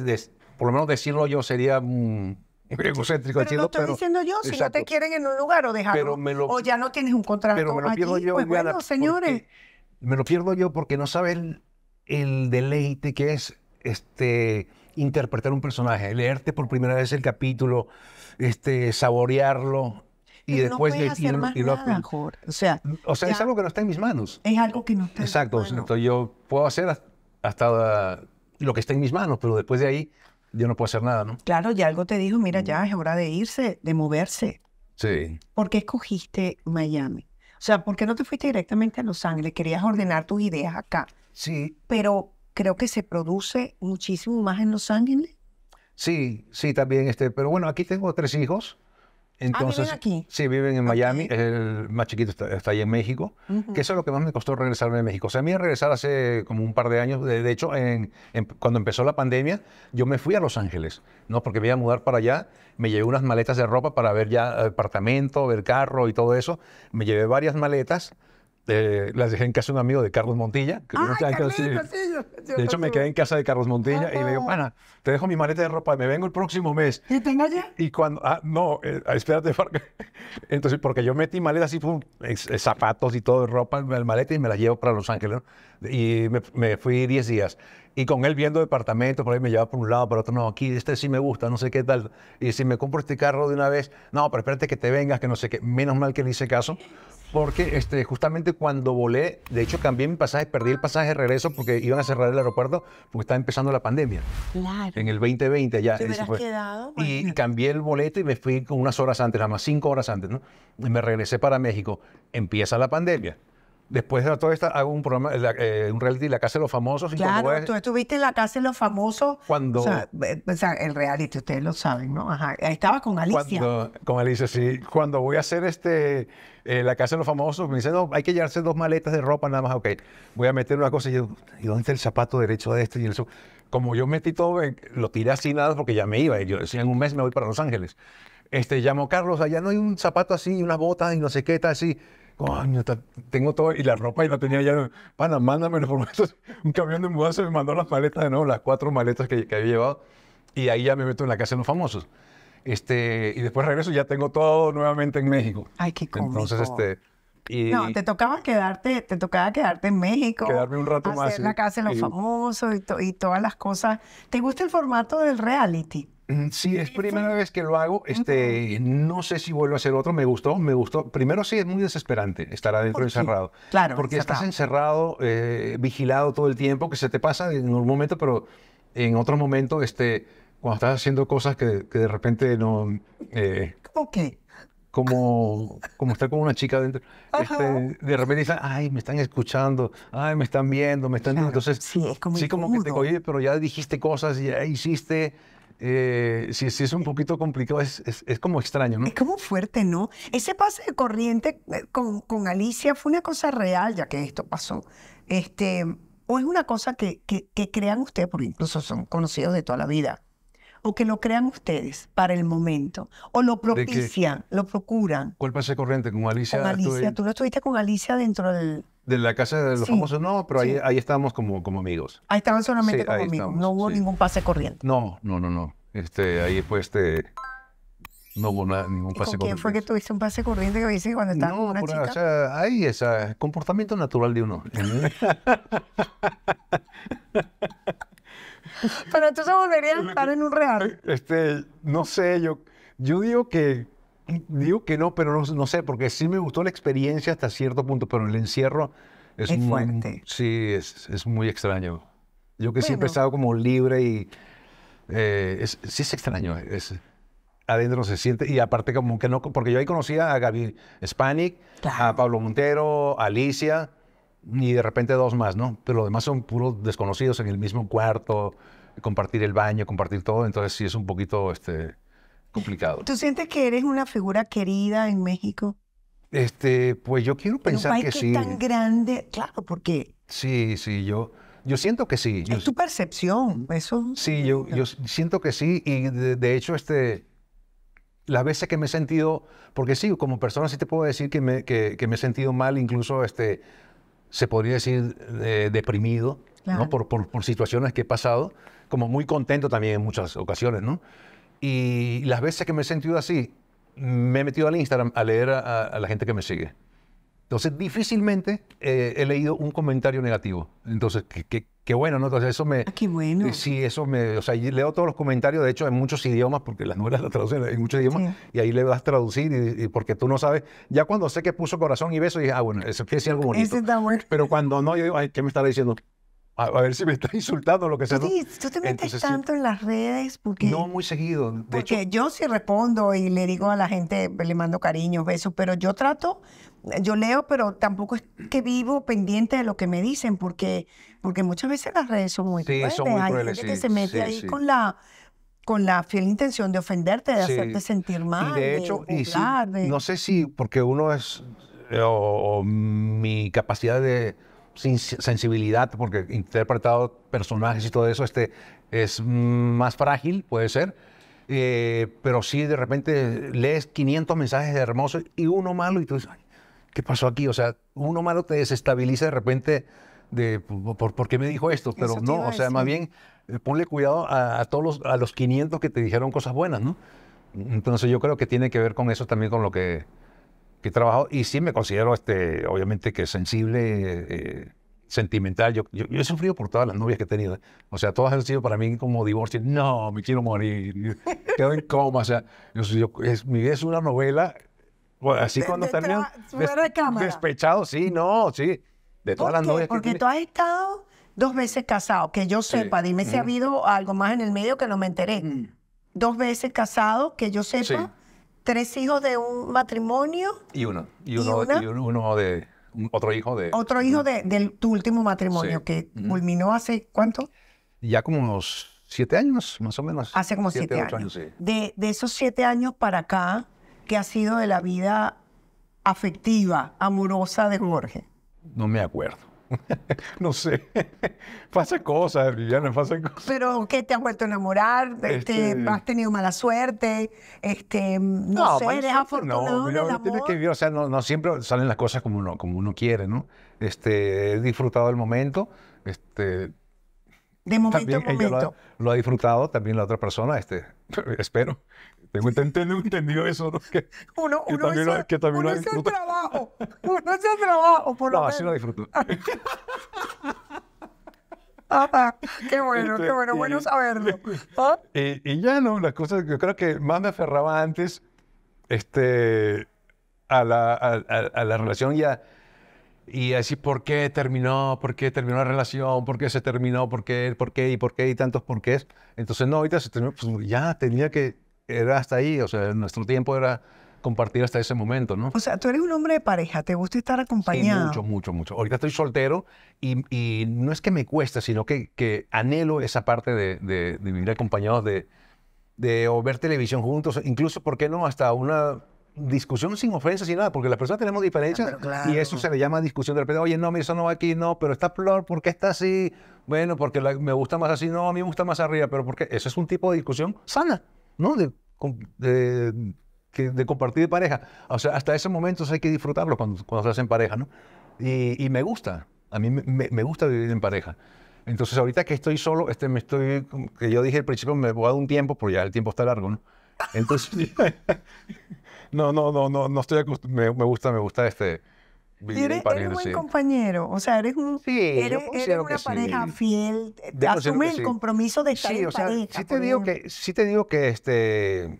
por lo menos decirlo yo sería mm, egocéntrico pero lo estoy diciendo yo, si no te quieren en un lugar o dejarlo, o ya no tienes un contrato Pero me lo pierdo yo, pues bueno, señores. Me lo pierdo yo porque no saben el, el deleite que es este interpretar un personaje, leerte por primera vez el capítulo, este, saborearlo y después no lo, nada, o sea, o sea es algo que no está en mis manos. Es algo que no está. en mis Entonces, yo puedo hacer hasta uh, lo que está en mis manos, pero después de ahí yo no puedo hacer nada, ¿no? Claro, ya algo te dijo, mira, mm. ya es hora de irse, de moverse. Sí. ¿Por qué escogiste Miami? O sea, ¿por qué no te fuiste directamente a Los Ángeles? Querías ordenar tus ideas acá. Sí. Pero creo que se produce muchísimo más en Los Ángeles. Sí, sí, también. Este, pero bueno, aquí tengo tres hijos. Ah, Entonces, ¿viven aquí? Sí, viven en Miami. El más chiquito está, ahí en México. Que eso es lo que más me costó regresarme a México. O sea, a mí regresar hace como un par de años. De, hecho, en, cuando empezó la pandemia, yo me fui a Los Ángeles, ¿no? Porque me iba a mudar para allá. Me llevé unas maletas de ropa para ver ya apartamento, ver carro y todo eso. Me llevé varias maletas las dejé en casa de un amigo de Carlos Montilla. de hecho, me quedé en casa de Carlos Montilla y le digo, pana, te dejo mi maleta de ropa, me vengo el próximo mes. ¿Y tenga ya Y cuando, ah, no, eh, espérate, porque, entonces, porque yo metí maleta así, eh, zapatos y todo, ropa, el maleta y me la llevo para Los Ángeles. Y me, me fui 10 días. Y con él viendo departamentos, por ahí me llevaba por un lado, por otro, no, aquí este sí me gusta, no sé qué tal. Y si me compro este carro de una vez, no, pero espérate que te vengas, que no sé qué. Menos mal que le hice caso, porque este, justamente cuando volé, de hecho cambié mi pasaje, perdí el pasaje de regreso porque iban a cerrar el aeropuerto porque estaba empezando la pandemia. Claro. En el 2020 ya. ¿Te hubieras quedado? Y cambié el boleto y me fui unas horas antes, nada más cinco horas antes, ¿no? Y me regresé para México. Empieza la pandemia. Después de todo esto, hago un programa, eh, un reality, La Casa de los Famosos. Claro, tú estuviste en La Casa de los Famosos. Cuando. O sea, el reality, ustedes lo saben, ¿no? Ajá. Estaba con Alicia. Cuando, con Alicia, sí. Cuando voy a hacer este. Eh, la casa de los famosos, me dice, no, hay que llevarse dos maletas de ropa nada más, ok, voy a meter una cosa y yo, ¿y dónde está el zapato derecho de este? Y eso, como yo metí todo, eh, lo tiré así nada porque ya me iba, yo decía, en un mes me voy para Los Ángeles. Este, llamo Carlos, allá no hay un zapato así, una bota, y no sé qué, tal así coño, tengo todo, y la ropa y la tenía ya, pana, mándamelo por un camión de mudanza me mandó las maletas de nuevo, las cuatro maletas que, había llevado, y ahí ya me meto en la casa de los famosos. Este, y después regreso y ya tengo todo nuevamente en México. Ay, qué cómico. Entonces, este, no, te tocaba quedarte, te tocaba quedarte en México. Quedarme un rato hacer más. la casa de los famosos y, y, todas las cosas. ¿Te gusta el formato del reality? Mm, sí, es primera vez que lo hago. Este, no sé si vuelvo a hacer otro. Me gustó, me gustó. Primero sí es muy desesperante estar adentro encerrado. Claro. Porque estás encerrado, eh, vigilado todo el tiempo, que se te pasa en un momento, pero en otro momento, este, cuando estás haciendo cosas que, de repente no. Eh, ¿Cómo qué? como, como estar con una chica dentro. Este, de repente dicen, ay, me están escuchando, ay, me están viendo, me están... Entonces, sí, es como, que te oye, pero ya dijiste cosas, ya hiciste... Eh, si, es un poquito complicado, es, es, como extraño, ¿no? Es como fuerte, ¿no? Ese pase de corriente eh, con, Alicia fue una cosa real, ya que esto pasó. Este, o es una cosa que crean ustedes, porque incluso son conocidos de toda la vida o que lo crean ustedes para el momento, o lo propician, lo procuran. ¿Cuál pase corriente con Alicia? Con Alicia, tú no estuviste con Alicia dentro del... De la casa de los famosos, no, pero ahí, ahí estábamos como, como amigos. Ahí estaban solamente como amigos, no hubo ningún pase corriente. No, no, no, no. Este, ahí fue este... No hubo ningún pase ¿Y con corriente. ¿Quién fue que tuviste un pase corriente que viste cuando estaba con una por, chica? O ahí es comportamiento natural de uno. Pero entonces volvería a estar en un real. Eh, este, no sé, yo, yo digo que digo que no, pero no, no sé, porque sí me gustó la experiencia hasta cierto punto, pero el encierro es, muy, fuerte. Sí, es, muy extraño. Yo que siempre he estado como libre y eh, sí es extraño. Es, adentro se siente. Y aparte, como que no, porque yo ahí conocía a Gaby Spanik, a Pablo Montero, a Alicia y de repente dos más, ¿no? Pero lo demás son puros desconocidos en el mismo cuarto, compartir el baño, compartir todo, entonces sí es un poquito este, complicado. ¿Tú sientes que eres una figura querida en México? Este, pues yo quiero pensar que, que sí. Es tan grande, claro, porque... Sí, sí, yo, yo siento que sí. Es tu percepción, eso. Sí, yo, yo siento que sí y de, hecho este la veces que me he sentido, porque sí, como persona sí te puedo decir que me, que, que me he sentido mal, incluso este, se podría decir, deprimido ¿no? por, situaciones que he pasado, como muy contento también en muchas ocasiones, ¿no? Y las veces que me he sentido así, me he metido al Instagram a leer a la gente que me sigue. Entonces, difícilmente eh, he leído un comentario negativo. Entonces, qué, bueno, ¿no? Entonces, eso me... Ah, qué bueno. Eh, sí, eso me... O sea, leo todos los comentarios, de hecho, en muchos idiomas, porque las novelas las traducen en muchos idiomas, y ahí le vas a traducir, y, porque tú no sabes... Ya cuando sé que puso corazón y beso, dije, ah, bueno, eso quiere algo bonito. Ese está bueno. Pero cuando no, yo digo, ay, ¿qué me está diciendo? A, ver si me está insultando lo que sea. Sí, tú te metes tanto en las redes porque... No, muy seguido. porque yo sí respondo y le digo a la gente, le mando cariño, besos, pero yo trato yo leo, pero tampoco es que vivo pendiente de lo que me dicen, porque, porque muchas veces las redes son muy sí, Son muy Hay gente que se mete ahí con la con la fiel intención de ofenderte, de hacerte sentir mal, y de, hecho, No sé si porque uno es eh, o, mi capacidad de sensibilidad, porque he interpretado personajes y todo eso, este es más frágil, puede ser. Eh, pero sí, de repente lees 500 mensajes hermosos y uno malo y tú dices, ¿qué pasó aquí? O sea, uno malo te desestabiliza de repente de por, por qué me dijo esto, pero no, o sea, más bien eh, ponle cuidado a, todos los, a los 500 que te dijeron cosas buenas, ¿no? Entonces yo creo que tiene que ver con eso también, con lo que, que he trabajado. Y sí me considero, este, obviamente, que sensible, eh, sentimental. Yo, yo, he sufrido por todas las novias que he tenido. ¿eh? O sea, todas han sido para mí como divorcio. No, me quiero morir. Quedo en coma. O sea, es, mi vida es una novela bueno, pues, así cuando Despechado, sí, no, sí. De todas las Porque tú has estado dos veces casado, que yo sepa, dime si ha mm. habido algo más en el medio que no me enteré. Mm. Dos veces casado, que yo sepa, tres hijos de un matrimonio. Y uno, y uno, y, uno de otro hijo de... Otro hijo mm. de, tu último matrimonio, que culminó hace cuánto? Ya como unos siete años, más o menos. Hace como siete, años. sí. de, esos siete años para acá, ¿Qué ha sido de la vida afectiva, amorosa de Jorge? No me acuerdo. no sé. Pasa cosas, Viviana, pasa cosas. Pero qué? te has vuelto a enamorar, este, has tenido mala suerte, este, no, sé, eres afortunado. No, tienes que vivir, o sea, no, siempre salen las cosas como uno, como uno quiere, ¿no? Este, he disfrutado el momento, este, De momento lo ha disfrutado también la otra persona, este, Espero. Tengo entendido, entendido eso, ¿no? Que, uno, que uno también, que también uno el trabajo. Uno hizo el trabajo, por lo no, menos. No, así lo disfruto. qué bueno, qué este, bueno, bueno saberlo. Y, ya no, las cosas, yo creo que más me aferraba antes este, a, la, a, a la relación y a, y decir por qué terminó, por qué terminó la relación, por qué se terminó, por qué, por qué y por qué y tantos por qué. Entonces, no, ahorita se terminó, pues ya tenía que, era hasta ahí, o sea, nuestro tiempo era compartir hasta ese momento, ¿no? O sea, tú eres un hombre de pareja, te gusta estar acompañado. Sí, mucho, mucho, mucho. Ahorita estoy soltero y, y no es que me cuesta, sino que, anhelo esa parte de, vivir acompañado de, de ver televisión juntos, incluso, ¿por qué no? Hasta una discusión sin ofensas y nada, porque las personas tenemos diferencias ah, y eso se le llama discusión. De repente, oye, no, mira, eso no va aquí, no, pero está flor, ¿por qué está así? Bueno, porque me gusta más así, no, a mí me gusta más arriba, pero porque eso es un tipo de discusión sana, ¿no? De, de, compartir de pareja. O sea, hasta ese momento hay que disfrutarlo cuando, cuando se en pareja, ¿no? Y, me gusta, a mí me, gusta vivir en pareja. Entonces, ahorita que estoy solo, este, me estoy, que yo dije al principio, me voy a dar un tiempo, porque ya el tiempo está largo, ¿no? Entonces, no, no, no, no, no estoy acostumbrado, me, gusta, me gusta este, Eres, eres, un buen compañero, o sea, eres, un, eres, una pareja fiel, asume el compromiso de estar en pareja. Sí te, digo que, sí te digo que este,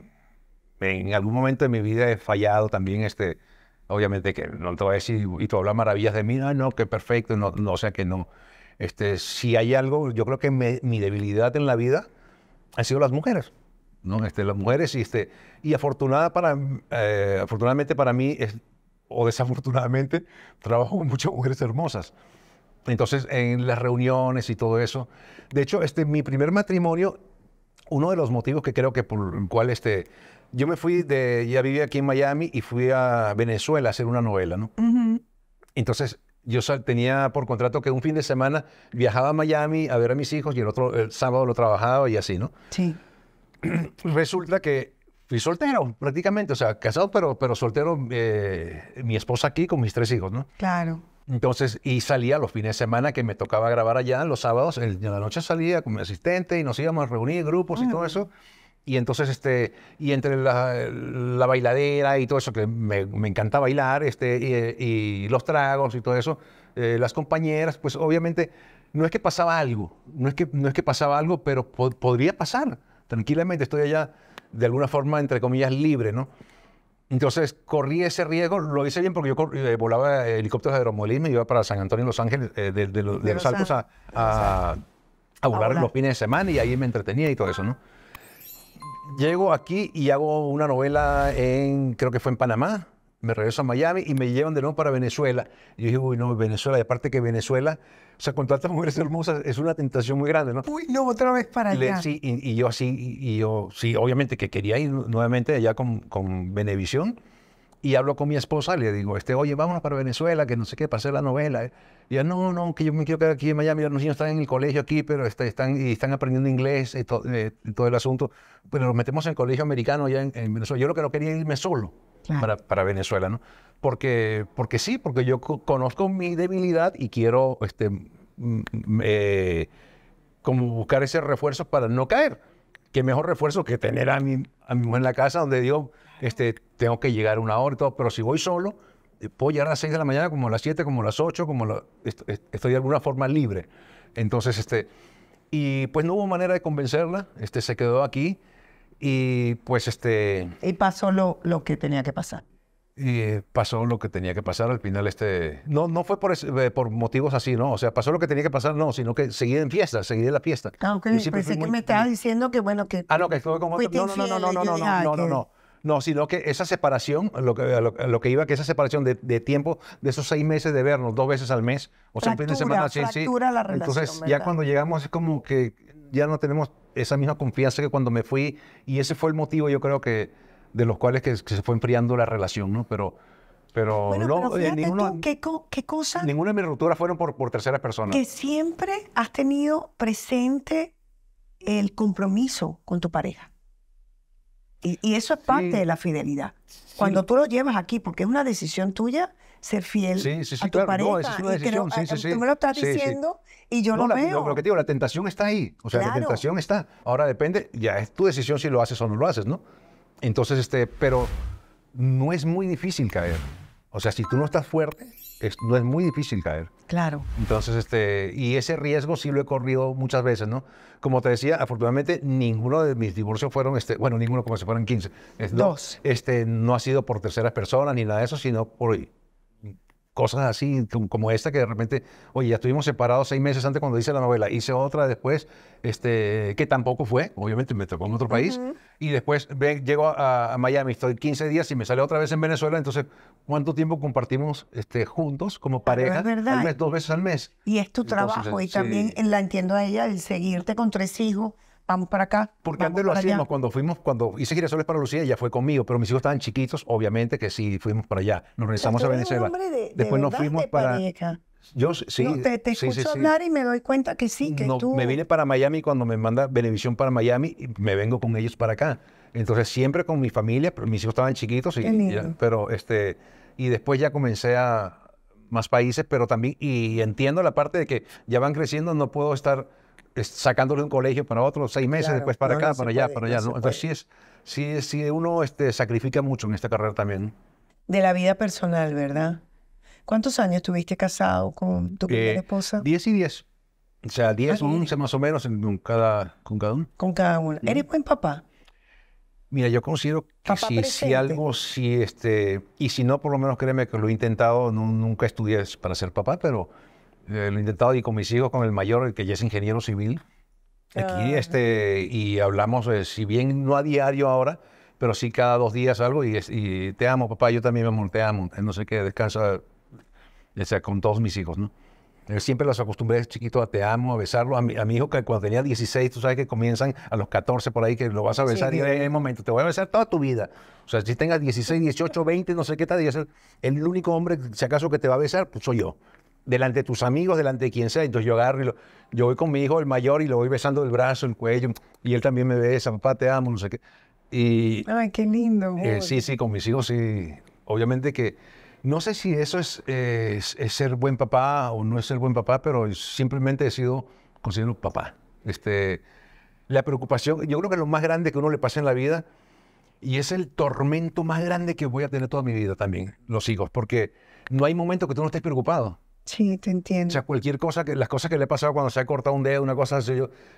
en algún momento de mi vida he fallado también, este, obviamente que no te voy a decir, y tú hablas maravillas de mí, no, que perfecto, no, no, o sea que no. Este, si hay algo, yo creo que mi debilidad en la vida han sido las mujeres. ¿no? Este, las mujeres, y, este, y afortunada para, eh, afortunadamente para mí, es, o desafortunadamente, trabajo con muchas mujeres hermosas. Entonces, en las reuniones y todo eso. De hecho, este, mi primer matrimonio, uno de los motivos que creo que por el cual este, yo me fui de, ya vivía aquí en Miami y fui a Venezuela a hacer una novela, ¿no? Entonces, yo tenía por contrato que un fin de semana viajaba a Miami a ver a mis hijos y el otro el sábado lo trabajaba y así, ¿no? Sí. resulta que fui soltero prácticamente, o sea, casado, pero, pero soltero, eh, mi esposa aquí con mis tres hijos, ¿no? Claro. Entonces, y salía los fines de semana que me tocaba grabar allá, los sábados, en la noche salía con mi asistente y nos íbamos a reunir grupos y todo eso. Y entonces, este, y entre la, bailadera y todo eso, que me, me encanta bailar, este, y, los tragos y todo eso, eh, las compañeras, pues obviamente, no es que pasaba algo, no es que, no es que pasaba algo, pero podría pasar tranquilamente, estoy allá de alguna forma, entre comillas, libre, ¿no? Entonces corrí ese riesgo, lo hice bien porque yo eh, volaba eh, helicópteros de aeromolín, me iba para San Antonio y Los Ángeles, eh, de, Los, Altos, a, a, volar los fines de semana y ahí me entretenía y todo eso, ¿no? Llego aquí y hago una novela en, creo que fue en Panamá, me regreso a Miami y me llevan de nuevo para Venezuela. Y yo dije, uy, no, Venezuela, y aparte que Venezuela, o sea, con tantas mujeres hermosas es una tentación muy grande, ¿no? Uy, no, otra vez para allá. sí, y, yo así, y, yo sí, obviamente que quería ir nuevamente allá con, con Venevisión. Y hablo con mi esposa, le digo, este, oye, vámonos para Venezuela, que no sé qué, para hacer la novela. Y no, no, que yo me quiero quedar aquí en Miami, los niños están en el colegio aquí, pero este, están, y están aprendiendo inglés y, eh, eh, todo el asunto. Pero nos metemos en el colegio americano ya en, Venezuela. Yo lo que no quería irme solo para, para, Venezuela, ¿no? Porque, porque sí, porque yo conozco mi debilidad y quiero este, eh, como buscar ese refuerzo para no caer. Qué mejor refuerzo que tener a mi, a mujer en la casa donde Dios este, tengo que llegar una hora y todo, pero si voy solo, eh, puedo llegar a las 6 de la mañana, como a las 7, como a las 8, como estoy de alguna forma libre. Entonces, este, y pues no hubo manera de convencerla, este, se quedó aquí y pues este... Y pasó lo, lo que tenía que pasar. Y eh, pasó lo que tenía que pasar al final este no no fue por, eh, por motivos así no o sea pasó lo que tenía que pasar no sino que seguí en fiesta seguí en la fiesta Aunque ah, me pensé que me estabas diciendo que bueno que ah no que estuve como no no no no no no no no, sino que esa separación, lo que, lo, que iba, que esa separación de, tiempo, de esos seis meses de vernos dos veces al mes, o sea, en fin de semana, sí, sí. Entonces, ya cuando llegamos es como que ya no tenemos esa misma confianza que cuando me fui, y ese fue el motivo, yo creo que, de los cuales que, se fue enfriando la relación, ¿no? Pero... Pero no, eh, ¿qué, cosa? Ninguna de mis rupturas fueron por, por terceras personas. Que siempre has tenido presente el compromiso con tu pareja. Y, eso es parte de la fidelidad. Cuando tú lo llevas aquí, porque es una decisión tuya ser fiel sí, sí, a tu claro. pareja. No, es una decisión. Eh, sí, sí, tú me lo estás diciendo y yo no, lo veo. que digo, la tentación está ahí. O sea, la tentación está. Ahora depende, ya es tu decisión si lo haces o no lo haces, ¿no? Entonces, este, pero no es muy difícil caer. O sea, si tú no estás fuerte, no es muy difícil caer. Claro. Entonces, este, y ese riesgo sí lo he corrido muchas veces, ¿no? Como te decía, afortunadamente ninguno de mis divorcios fueron, este, bueno, ninguno como si fueran 15. Dos. este, no ha sido por terceras personas ni nada de eso, sino por cosas así como esta que de repente, oye, ya estuvimos separados seis meses antes cuando hice la novela, hice otra después, este, que tampoco fue, obviamente me tocó en otro país, y después llego a, Miami, estoy 15 días y me sale otra vez en Venezuela, entonces, ¿cuánto tiempo compartimos este, juntos como pareja? Es verdad. mes, dos veces al mes. Y es tu trabajo, y también la entiendo a ella, el seguirte con tres hijos, vamos para acá. Porque antes lo hacíamos cuando fuimos, cuando hice girasoles para Lucía, ella fue conmigo, pero mis hijos estaban chiquitos, obviamente que sí, fuimos para allá. Nos regresamos a Venezuela. Después nos fuimos para. Yo sí. te, escucho hablar y me doy cuenta que sí, que no, Me vine para Miami cuando me manda Venevisión para Miami y me vengo con ellos para acá. Entonces siempre con mi familia, pero mis hijos estaban chiquitos y, pero este y después ya comencé a más países, pero también y entiendo la parte de que ya van creciendo, no puedo estar sacándole de un colegio para otro, seis meses, después para acá, para allá, para allá. No Entonces sí es, sí uno este, sacrifica mucho en esta carrera también. De la vida personal, ¿verdad? ¿Cuántos años estuviste casado con tu eh, primera esposa? Diez y diez. O sea, ah, diez, once más o menos en, con, cada, con cada uno. Con cada uno. ¿Eres buen papá? Mira, yo considero que si, algo, si este, y si no, por lo menos créeme que lo he intentado, nunca estudié para ser papá, pero eh, lo he intentado y con mis hijos, con el mayor, el que ya es ingeniero civil. Aquí, ah. este, y hablamos, eh, si bien no a diario ahora, pero sí cada dos días algo, y, te amo, papá, yo también, me amor, te amo. Eh, no sé qué, descansa, o sea, con todos mis hijos, ¿no? Siempre los acostumbré chiquito a te amo, a besarlo. A mi, hijo que cuando tenía 16, tú sabes que comienzan a los 14 por ahí que lo vas a besar y en el momento te voy a besar toda tu vida. O sea, si tengas 16, 18, 20, no sé qué tal, es el único hombre, si acaso, que te va a besar, pues soy yo delante de tus amigos, delante de quien sea. Entonces yo agarro y lo, yo voy con mi hijo, el mayor, y lo voy besando el brazo, el cuello, y él también me besa, papá, te amo, no sé qué. Y, Ay, qué lindo. Eh, sí, sí, con mis hijos sí. Obviamente que no sé si eso es, es, ser buen papá o no es ser buen papá, pero simplemente he sido, considerado papá. Este, la preocupación, yo creo que es lo más grande que uno le pasa en la vida y es el tormento más grande que voy a tener toda mi vida también, los hijos, porque no hay momento que tú no estés preocupado. Sí, te entiendo. O sea, cualquier cosa, que, las cosas que le he pasado cuando se ha cortado un dedo, una cosa así,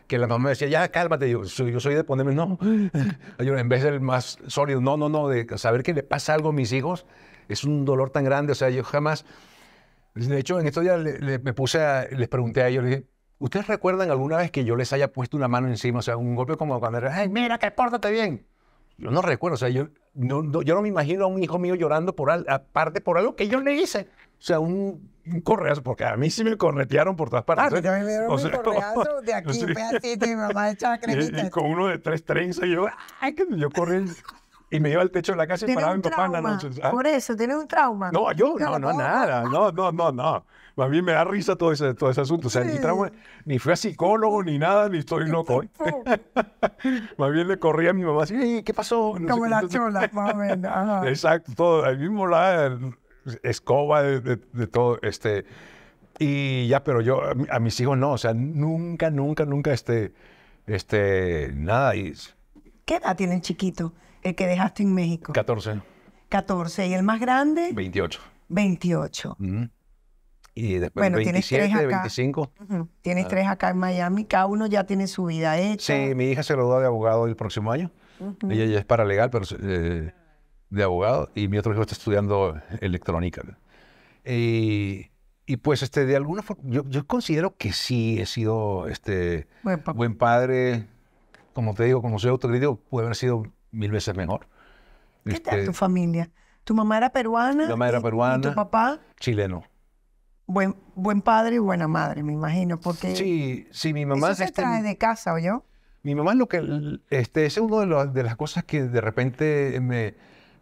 que la mamá me decía, ya cálmate, yo soy, de ponerme, no. yo, en vez del más sólido, no, no, no, de saber que le pasa algo a mis hijos, es un dolor tan grande, o sea, yo jamás. De hecho, en estos días le, me puse a, les pregunté a ellos, les dije, ¿ustedes recuerdan alguna vez que yo les haya puesto una mano encima? O sea, un golpe como cuando ¡ay, mira, que pórtate bien! Yo no recuerdo, o sea, yo no, yo no me imagino a un hijo mío llorando por aparte por algo que yo le hice. O sea, un, un correazo, porque a mí sí me corretearon por todas partes. Ah, dieron ¿eh? o sea, un correazo de aquí, pedacito, y mi mamá echaba Y, con uno de tres trenzas, yo, ¡ay! Que yo corrí y me iba al techo de la casa y paraba mi papá en la noche. Por eso, ¿tienes un trauma? No, yo, no, no, nada, no, no, no, no. A mí me da risa todo ese, todo ese asunto. O sea, ni, trauma, ni fui a psicólogo, ni nada, ni estoy loco. ¿eh? más bien le corría a mi mamá así, ¿qué pasó? Como la chola, más o menos. Exacto, todo. A mí me escoba, de, todo, este, y ya, pero yo, a mis hijos no, o sea, nunca, nunca, nunca, este, este, nada. Y... ¿Qué edad tienen chiquito el que dejaste en México? 14. 14, ¿y el más grande? 28. 28. Y después bueno, tienes tres acá. Tienes ah. tres acá en Miami, cada uno ya tiene su vida hecha. Sí, mi hija se lo da de abogado el próximo año. Ella ya es paralegal, pero eh, de abogado y mi otro hijo está estudiando electrónica. Y, pues, este, de alguna forma, yo, considero que sí he sido este, buen, padre. Como te digo, como soy autocrítico, puede haber sido mil veces mejor. ¿Qué tal este, tu familia? ¿Tu mamá era peruana? Mi mamá era peruana. tu papá? Chileno. Buen, buen padre y buena madre, me imagino, porque... Sí, sí, mi mamá... es se este, de casa, ¿o yo? Mi mamá es lo que... Este, es una de, de, las cosas que de repente me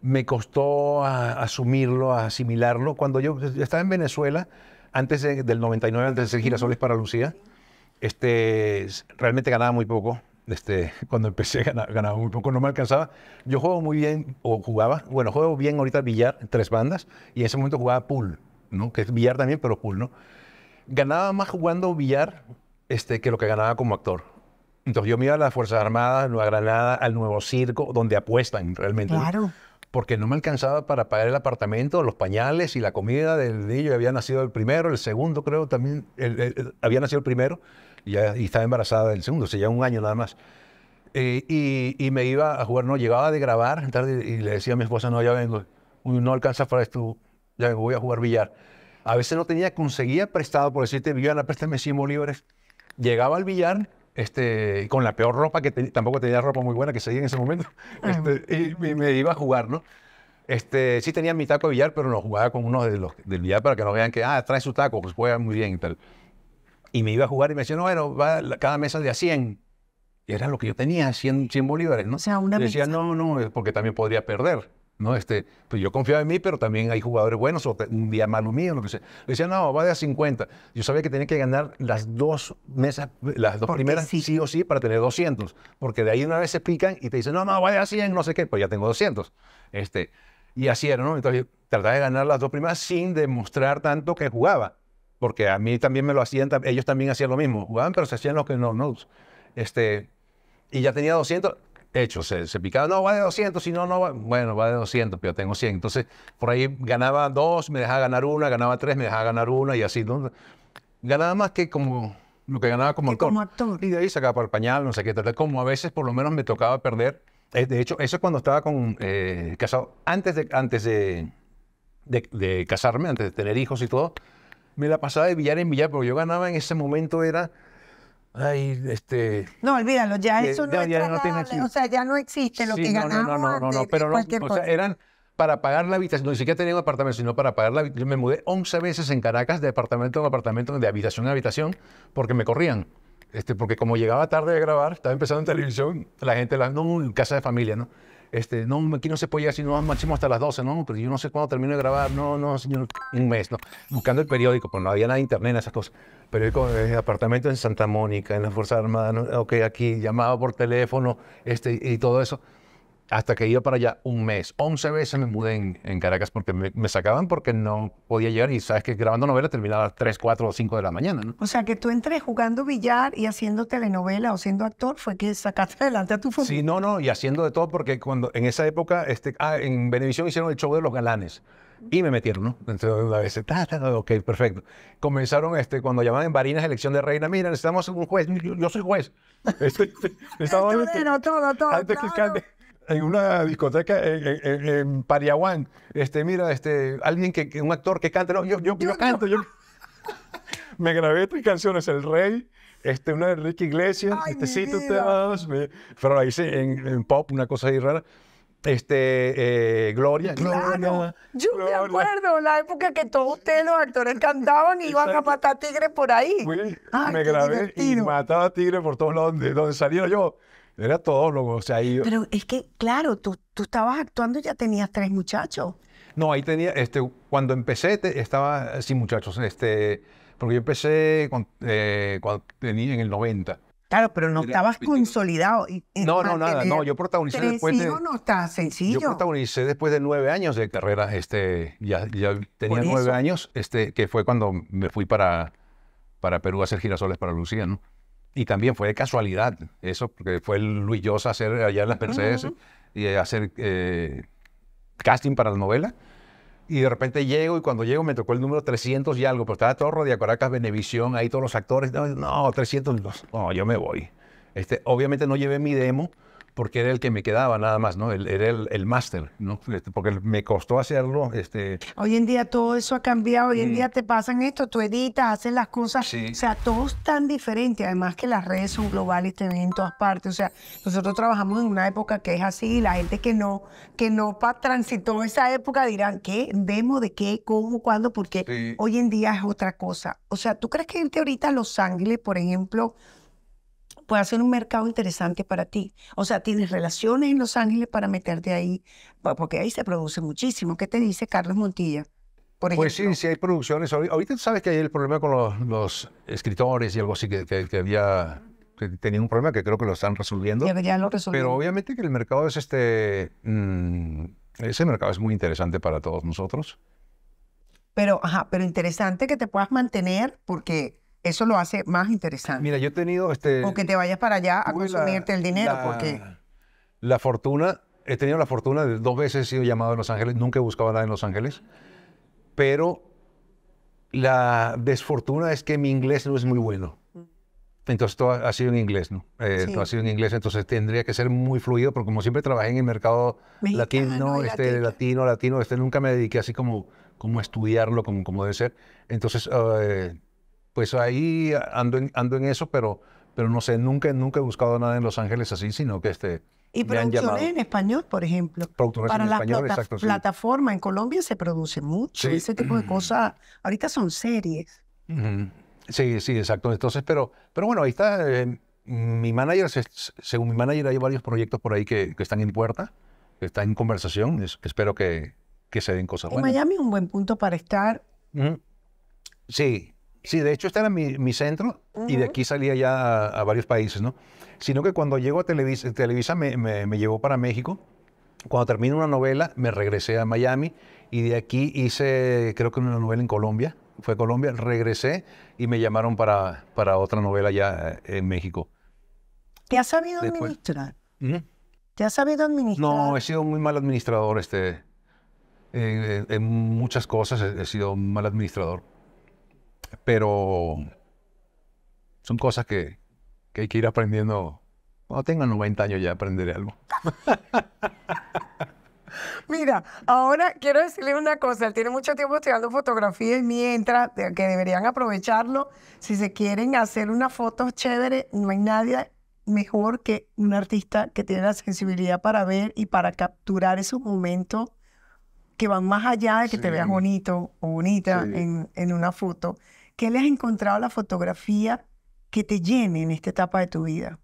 me costó asumirlo, asimilarlo. Cuando yo estaba en Venezuela, antes del 99, antes de ser Girasoles para Lucía, este, realmente ganaba muy poco. Este, cuando empecé ganaba, muy poco, no me alcanzaba. Yo juego muy bien, o jugaba, bueno, juego bien ahorita billar, tres bandas, y en ese momento jugaba pool, ¿no? Que es billar también, pero pool, ¿no? Ganaba más jugando billar este, que lo que ganaba como actor. Entonces yo me iba a las Fuerzas Armadas, Nueva Granada, al Nuevo Circo, donde apuestan realmente. Claro porque no me alcanzaba para pagar el apartamento, los pañales y la comida del niño. Había nacido el primero, el segundo creo también, había nacido el primero y, ya, estaba embarazada del segundo, o sea, ya un año nada más. Eh, y, me iba a jugar, no, llegaba de grabar tarde, y le decía a mi esposa, no, ya vengo, no alcanza para esto, ya me voy a jugar billar. A veces no tenía, conseguía prestado, por decirte, la préstame 100 bolívares. Llegaba al billar, este, con la peor ropa, que tampoco tenía ropa muy buena que seguía en ese momento, este, y, me iba a jugar, ¿no? Este, sí tenía mi taco de billar, pero no jugaba con uno de los del billar para que no vean que, ah, trae su taco, pues juega muy bien y tal. Y me iba a jugar y me decía no, bueno, cada mesa de a 100. Y era lo que yo tenía, 100, 100 bolívares, ¿no? O sea, una decía, no no, es porque también podría perder. ¿no? Este, pues yo confiaba en mí, pero también hay jugadores buenos, o un día malo mío, lo Le decía, no, va de a 50. Yo sabía que tenía que ganar las dos mesas, las dos primeras sí. o sí para tener 200, porque de ahí una vez se pican y te dicen, no, no, va de a 100, no sé qué, pues ya tengo 200. Este, y así era, ¿no? Entonces trataba de ganar las dos primeras sin demostrar tanto que jugaba, porque a mí también me lo hacían, ellos también hacían lo mismo, jugaban, pero se hacían los que no, no. Este, y ya tenía 200, hecho, se, picaba, no, va de 200, si no, no va, bueno, va de 200, pero tengo 100. Entonces, por ahí ganaba dos, me dejaba ganar una, ganaba tres, me dejaba ganar una y así. Ganaba más que como lo que ganaba como actor. Y de ahí sacaba para el pañal, no sé qué, tal, como a veces por lo menos me tocaba perder. Eh, de hecho, eso es cuando estaba con eh, casado, antes, de, antes de, de, casarme, antes de tener hijos y todo, me la pasaba de billar en billar, porque yo ganaba en ese momento era este. No, olvídalo, ya eso no, O sea, ya no existe lo que no, ganamos. No, no, no, no, pero o sea, eran para pagar la habitación, no siquiera tenía un apartamento, sino para pagar la habitación. Yo me mudé 11 veces en Caracas de apartamento en apartamento, de habitación en habitación, porque me corrían. Este, porque como llegaba tarde de grabar, estaba empezando en televisión, la gente, la, no, casa de familia, ¿no? Este, no, aquí no se puede llegar, sino máximo hasta las 12, no, pero yo no sé cuándo termino de grabar, no, no, señor, un mes, no. Buscando el periódico, pues no había nada de internet, esas cosas. Periódico, eh, apartamento en Santa Mónica, en la Fuerza Armada, ok, aquí, llamaba por teléfono, este, y todo eso hasta que iba para allá un mes. 11 veces me mudé en, Caracas porque me, sacaban porque no podía llegar y sabes que grabando novela terminaba a las 3, 4 o 5 de la mañana. ¿no? O sea que tú entré jugando billar y haciendo telenovela o siendo actor fue que sacaste adelante a tu familia. Sí, no, no, y haciendo de todo porque cuando en esa época, este, ah, en Venevisión hicieron el show de los galanes. Y me metieron, ¿no? de una vez, ta, ok, perfecto. Comenzaron, este, cuando llamaban en Barinas elección de reina, mira, necesitamos un juez, yo, soy juez. Este, este, este, todo, todo, antes que en una discoteca en, Pariaguán, este, mira, este, alguien que, un actor que canta, yo, yo, yo, canto, yo... me grabé tres canciones, El Rey, este, una de Ricky Iglesias, este, sí, te pero ahí sí, en, pop, una cosa ahí rara. Este, eh, Gloria, claro. Gloria. Yo me acuerdo la época que todos ustedes, los actores, cantaban y iban a matar tigres por ahí. me grabé y mataba tigres por todos lados de donde, donde yo. Era luego o sea, ahí Pero es que, claro, tú, tú estabas actuando y ya tenías tres muchachos. No, ahí tenía, este, cuando empecé estaba eh, sin muchachos, este, porque yo empecé eh, cuando tenía en el 90. Claro, pero no estabas consolidado. no, no, nada, no, yo protagonicé después de... no está sencillo. Yo protagonicé después de nueve años de carrera, este, ya, ya tenía nueve años, este, que fue cuando me fui para, para Perú a hacer girasoles para Lucía, ¿no? Y también fue de casualidad eso, porque fue Luis Llosa hacer allá en las Mercedes y hacer eh, casting para la novela. Y de repente llego y cuando llego me tocó el número 300 y algo, pero estaba todo de Caracas, Benevisión, ahí todos los actores. No, 302 no, yo me voy. Este, obviamente no llevé mi demo, porque era el que me quedaba nada más, ¿no? era el, máster, ¿no? Este, porque me costó hacerlo. Este... Hoy en día todo eso ha cambiado, hoy en mm. día te pasan esto, tú editas, haces las cosas, o sea, todo es tan diferente, además que las redes son globales, te ven en todas partes, o sea, nosotros trabajamos en una época que es así la gente que no, que no transitó esa época dirán, ¿qué? ¿Demo de qué? ¿Cómo? ¿Cuándo? Porque hoy en día es otra cosa. O sea, ¿tú crees que ahorita Los Ángeles, por ejemplo, puede ser un mercado interesante para ti. O sea, tienes relaciones en Los Ángeles para meterte ahí, porque ahí se produce muchísimo. ¿Qué te dice Carlos Montilla? Por pues sí, sí hay producciones. Ahorita sabes que hay el problema con los, escritores y algo así que, que, había tenía un problema que creo que lo están resolviendo. Ya, lo lo pero obviamente que el mercado es este. Mm, ese mercado es muy interesante para todos nosotros. Pero, ajá, pero interesante que te puedas mantener porque eso lo hace más interesante. Mira, yo he tenido este. O que te vayas para allá a consumirte el dinero, porque. La fortuna, he tenido la fortuna de dos veces he sido llamado a Los Ángeles, nunca he buscado nada en Los Ángeles, pero la desfortuna es que mi inglés no es muy bueno. Entonces todo ha sido en inglés, ¿no? Eh, todo ha sido en inglés, entonces tendría que ser muy fluido, porque como siempre trabajé en el mercado latino, este, latino. latino, este nunca me dediqué así como, como a estudiarlo, como, debe ser. Entonces, eh, pues ahí ando en, ando en eso, pero, pero no sé, nunca, nunca he buscado nada en Los Ángeles así, sino que este... Y producciones en español, por ejemplo. Producciones Para en español, exacto, plataformas en Colombia se produce mucho ese tipo de cosas. Ahorita son series. Sí, sí, exacto. Entonces, pero, pero bueno, ahí está. Eh, mi manager, según mi manager, hay varios proyectos por ahí que, que están en puerta, que están en conversación. Es, espero que, que se den cosas en Miami es un buen punto para estar. Sí, Sí, de hecho este era mi, centro y de aquí salía ya a, varios países, ¿no? Sino que cuando llego a Televisa, me, me, llevó para México. Cuando terminé una novela, me regresé a Miami y de aquí hice, creo que una novela en Colombia. Fue Colombia, regresé y me llamaron para, para otra novela ya eh, en México. ¿Te has sabido administrar? ¿Te has sabido administrar? No, he sido muy mal administrador. Este, eh, eh, en muchas cosas he, he sido mal administrador pero son cosas que, hay que ir aprendiendo. Cuando tenga 90 años ya aprenderé algo. Mira, ahora quiero decirle una cosa. Él tiene mucho tiempo estudiando fotografía y mientras que deberían aprovecharlo, si se quieren hacer unas fotos chévere no hay nadie mejor que un artista que tiene la sensibilidad para ver y para capturar esos momentos que van más allá de que te veas bonito o bonita en, en una foto. ¿Qué le has encontrado a la fotografía que te llene en esta etapa de tu vida?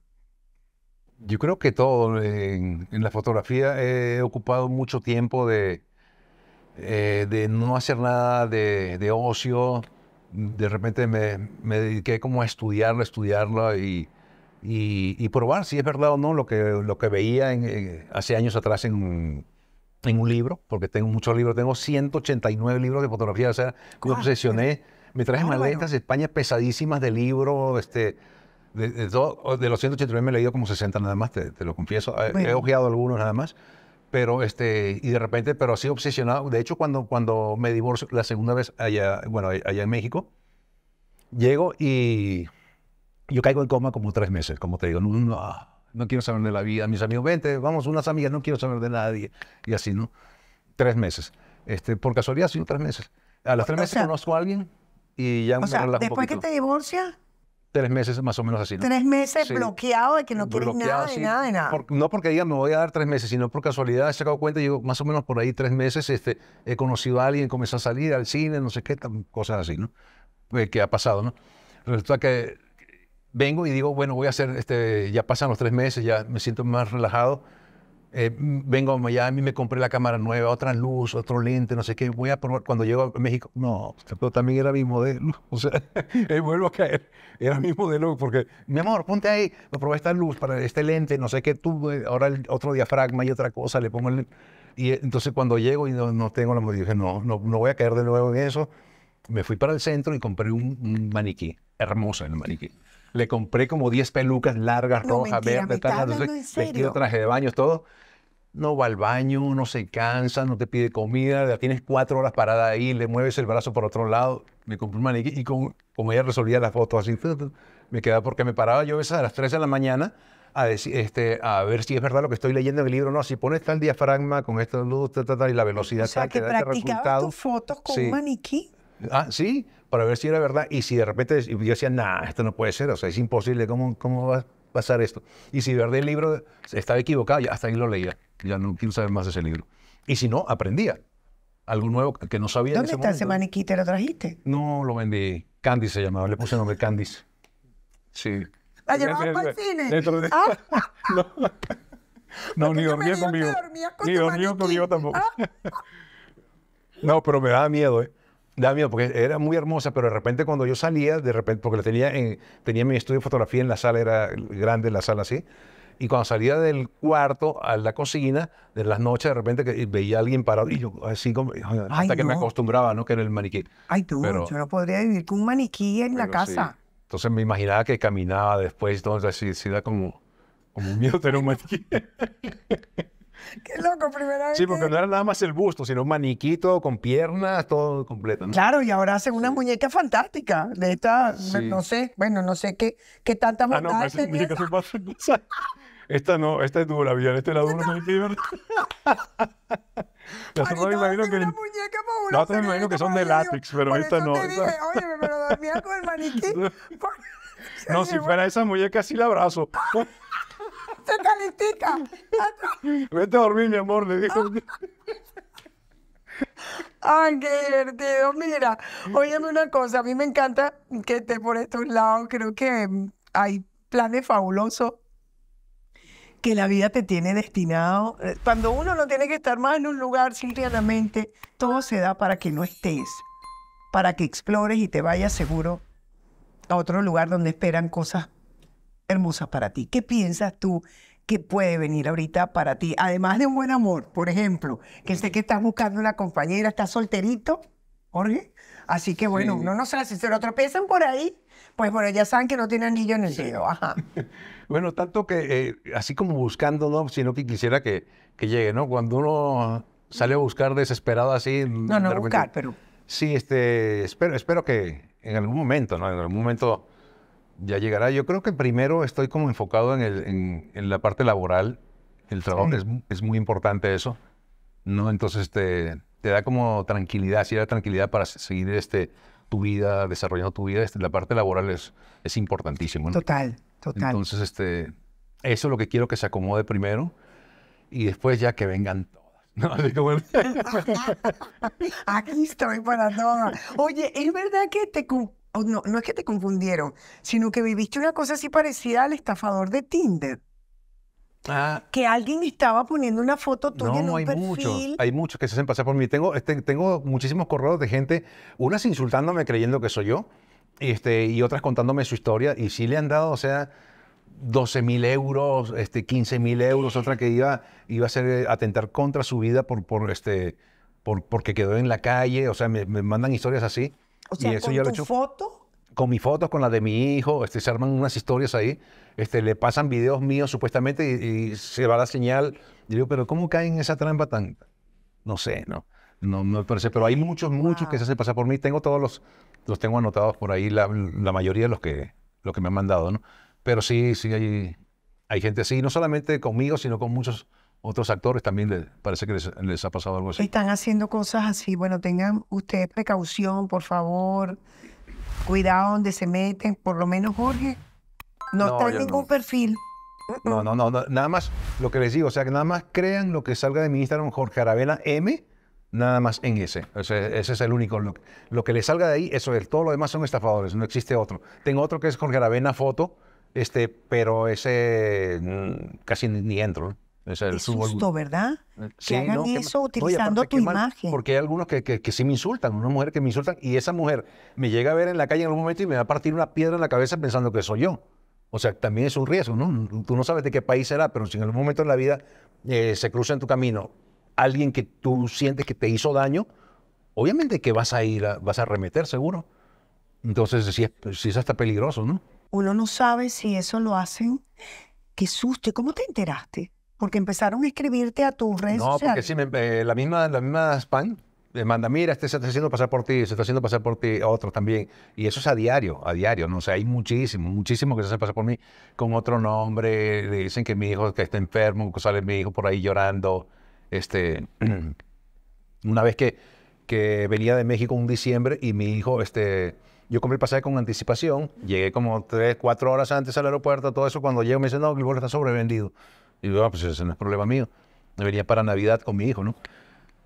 Yo creo que todo. En, la fotografía he ocupado mucho tiempo de, eh, de no hacer nada de, de ocio. De repente me, dediqué como a estudiarla, estudiarla y, y, probar si es verdad o no lo que, lo que veía en, eh, hace años atrás en, en un libro, porque tengo muchos libros, tengo 189 libros de fotografía, o sea, me ah, obsesioné me traje maletas de España pesadísimas de libro, este, de, de, de los 180 me he leído como 60 nada más, te, lo confieso. He ojeado algunos nada más. Pero, este, y de repente, pero así obsesionado. De hecho, cuando, cuando me divorcio la segunda vez allá, bueno, allá en México, llego y yo caigo en coma como tres meses, como te digo. No, no, quiero saber de la vida. Mis amigos, vente, vamos, unas amigas, no quiero saber de nadie. Y así, ¿no? Tres meses. Este, por casualidad, sí, tres meses. A los tres meses conozco a alguien y ya o sea, después que te divorcias. Tres meses más o menos así. Tres meses bloqueado de que no quieres nada, de nada, de nada. no porque diga, me voy a dar tres meses, sino por casualidad he sacado cuenta y digo, más o menos por ahí tres meses este, he conocido a alguien, comenzó a salir al cine, no sé qué, cosas así, ¿no? Eh, que ha pasado, ¿no? Resulta que vengo y digo, bueno, voy a hacer, este, ya pasan los tres meses, ya me siento más relajado eh, vengo a Miami, me compré la cámara nueva, otra luz, otro lente, no sé qué, voy a probar. Cuando llego a México, no, pero también era mi modelo. O sea, eh, vuelvo a caer, era mi modelo, porque, mi amor, ponte ahí, me probé esta luz para este lente, no sé qué, tú, eh, ahora el otro diafragma y otra cosa, le pongo el. Y eh, entonces cuando llego y no, tengo la dije, no, no, voy a caer de nuevo en eso. Me fui para el centro y compré un, un maniquí, hermoso el maniquí le compré como 10 pelucas largas, rojas, verdes, vestido, traje de baño, todo. No va al baño, no se cansa, no te pide comida, tienes cuatro horas parada ahí, le mueves el brazo por otro lado, me compré un maniquí y como ella resolvía las fotos así, me quedaba porque me paraba yo a veces a las 3 de la mañana este, a, ver si es verdad lo que estoy leyendo en el libro. No, si pones tal diafragma con esta luz ta, y la velocidad o sea, que, da este resultado. tus fotos con maniquí? Ah, sí para ver si era verdad. Y si de repente yo decía, nada esto no puede ser, o sea, es imposible, ¿cómo, cómo va a pasar esto? Y si de el libro estaba equivocado, ya hasta ahí lo leía, ya no quiero saber más de ese libro. Y si no, aprendía algo nuevo que no sabía. ¿Dónde en ese está ese maniquí? ¿Te lo trajiste? No, lo vendí. Candice se llamaba, le puse el nombre Candice. Sí. ¿La llevaba para el cine? Ah. no, no ni dormía conmigo. ni dormía conmigo tampoco. Ah. no, pero me daba miedo, ¿eh? da miedo porque era muy hermosa, pero de repente cuando yo salía, de repente, porque tenía, tenía mi estudio de fotografía en la sala, era grande la sala así, y cuando salía del cuarto a la cocina, de las noches, de repente veía a alguien parado y yo así como, hasta que me acostumbraba, ¿no? Que era el maniquí. Ay, tú, pero, yo no podría vivir con un maniquí en la casa. Entonces me imaginaba que caminaba después, entonces así, da como, como un miedo tener un maniquí. Qué loco, primera vez. Sí, porque que... no era nada más el busto, sino un maniquito con piernas, todo completo. ¿no? Claro, y ahora hacen una sí. muñeca fantástica. De esta, sí. no sé, bueno, no sé qué, qué tanta ah, no, pero muñecas son más Esta no, esta es dura, Vivian, esta es la dura, no Me divertida. Las otras me imagino que. Las otras me imagino que son de látex, pero por esta eso no. Te dije, Oye, pero dormía con el maniquí. No, si fuera esa muñeca, sí la abrazo estoy Vete a dormir, mi amor, Ay, qué divertido. Mira, óyeme una cosa, a mí me encanta que esté por estos lados. Creo que mm, hay planes fabulosos que la vida te tiene destinado. Eh, cuando uno no tiene que estar más en un lugar, simplemente todo se da para que no estés, para que explores y te vayas seguro a otro lugar donde esperan cosas Hermosa para ti. ¿Qué piensas tú que puede venir ahorita para ti? Además de un buen amor, por ejemplo, que sé que estás buscando una compañera, estás solterito, Jorge. Así que bueno, no no sé si se lo tropiezan por ahí, pues bueno, ya saben que no tiene anillo en el dedo. Ajá. bueno, tanto que eh, así como buscando, sino que quisiera que, llegue, ¿no? Cuando uno sale a buscar desesperado así. No, no, buscar, pero. Sí, este, espero, espero que en algún momento, ¿no? En algún momento ya llegará. Yo creo que primero estoy como enfocado en, el, en, la parte laboral. El trabajo es, muy importante eso, ¿no? Entonces te, este, te da como tranquilidad, da tranquilidad para seguir este, tu vida, desarrollando tu vida. Este, la parte laboral es, es importantísimo. Total, total. Entonces, este, eso es lo que quiero que se acomode primero y después ya que vengan todas. Aquí estoy para todo. Oye, ¿es verdad que te, no, es que te confundieron, sino que viviste una cosa así parecida al estafador de Tinder. Ah. que alguien estaba poniendo una foto tuya no, en un hay muchos, hay muchos que se hacen pasar por mí. Tengo, este, tengo muchísimos correos de gente, unas insultándome creyendo que soy yo, este, y otras contándome su historia, y sí le han dado, o sea, 12 mil euros, este, 15 mil euros, otra que iba, iba a ser eh, atentar contra su vida por, por, este, por, porque quedó en la calle, o sea, me mandan historias así. O sea, con tu foto. Con mis fotos, con la de mi hijo, este, se arman unas historias ahí, este, le pasan videos míos supuestamente y, se va la señal. Yo digo, pero ¿cómo caen en esa trampa tan...? No sé, ¿no? No me parece, pero hay muchos, muchos que se hacen pasar por mí. Tengo todos los, los tengo anotados por ahí, la, mayoría de los que, los que me han mandado, ¿no? Pero sí, sí hay, hay gente así, no solamente conmigo, sino con muchos otros actores también le parece que les, ha pasado algo así. Están haciendo cosas así. Bueno, tengan ustedes precaución, por favor. Cuidado donde se meten. Por lo menos, Jorge, no, está en ningún perfil. No, no, no, Nada más lo que les digo. O sea, que nada más crean lo que salga de mi Instagram, Jorge Aravena M. Nada más en ese. ese. es el único. Lo, que le salga de ahí, eso es. Todo lo demás son estafadores. No existe otro. Tengo otro que es Jorge Aravena Foto, este, pero ese mm, casi ni entro. O es susto, ¿verdad? Eh, que hagan eso utilizando tu imagen. porque hay algunos que, que, sí me insultan, una mujer que me insultan, y esa mujer me llega a ver en la calle en algún momento y me va a partir una piedra en la cabeza pensando que soy yo. O sea, también es un riesgo, ¿no? Tú no sabes de qué país será, pero si en algún momento en la vida eh, se cruza en tu camino alguien que tú sientes que te hizo daño, obviamente que vas a ir, vas a remeter seguro. Entonces, sí si es, si hasta peligroso, ¿no? Uno no sabe si eso lo hacen. Qué susto. ¿Cómo te enteraste? Porque empezaron a escribirte a tus redes sociales. No, porque sí, eh, la, misma, la misma spam me manda, mira, este se está haciendo pasar por ti, se está haciendo pasar por ti, otros también. Y eso es a diario, a diario, ¿no? O sea, hay muchísimo, muchísimo que se hace pasar por mí con otro nombre, dicen que mi hijo que está enfermo, que sale mi hijo por ahí llorando. Este, una vez que, que venía de México un diciembre y mi hijo, este, yo compré el pasaje con anticipación, llegué como tres, cuatro horas antes al aeropuerto, todo eso, cuando llego me dicen, no, el vuelo está sobrevendido. Y yo, ah, pues ese no es problema mío. Debería para Navidad con mi hijo, ¿no?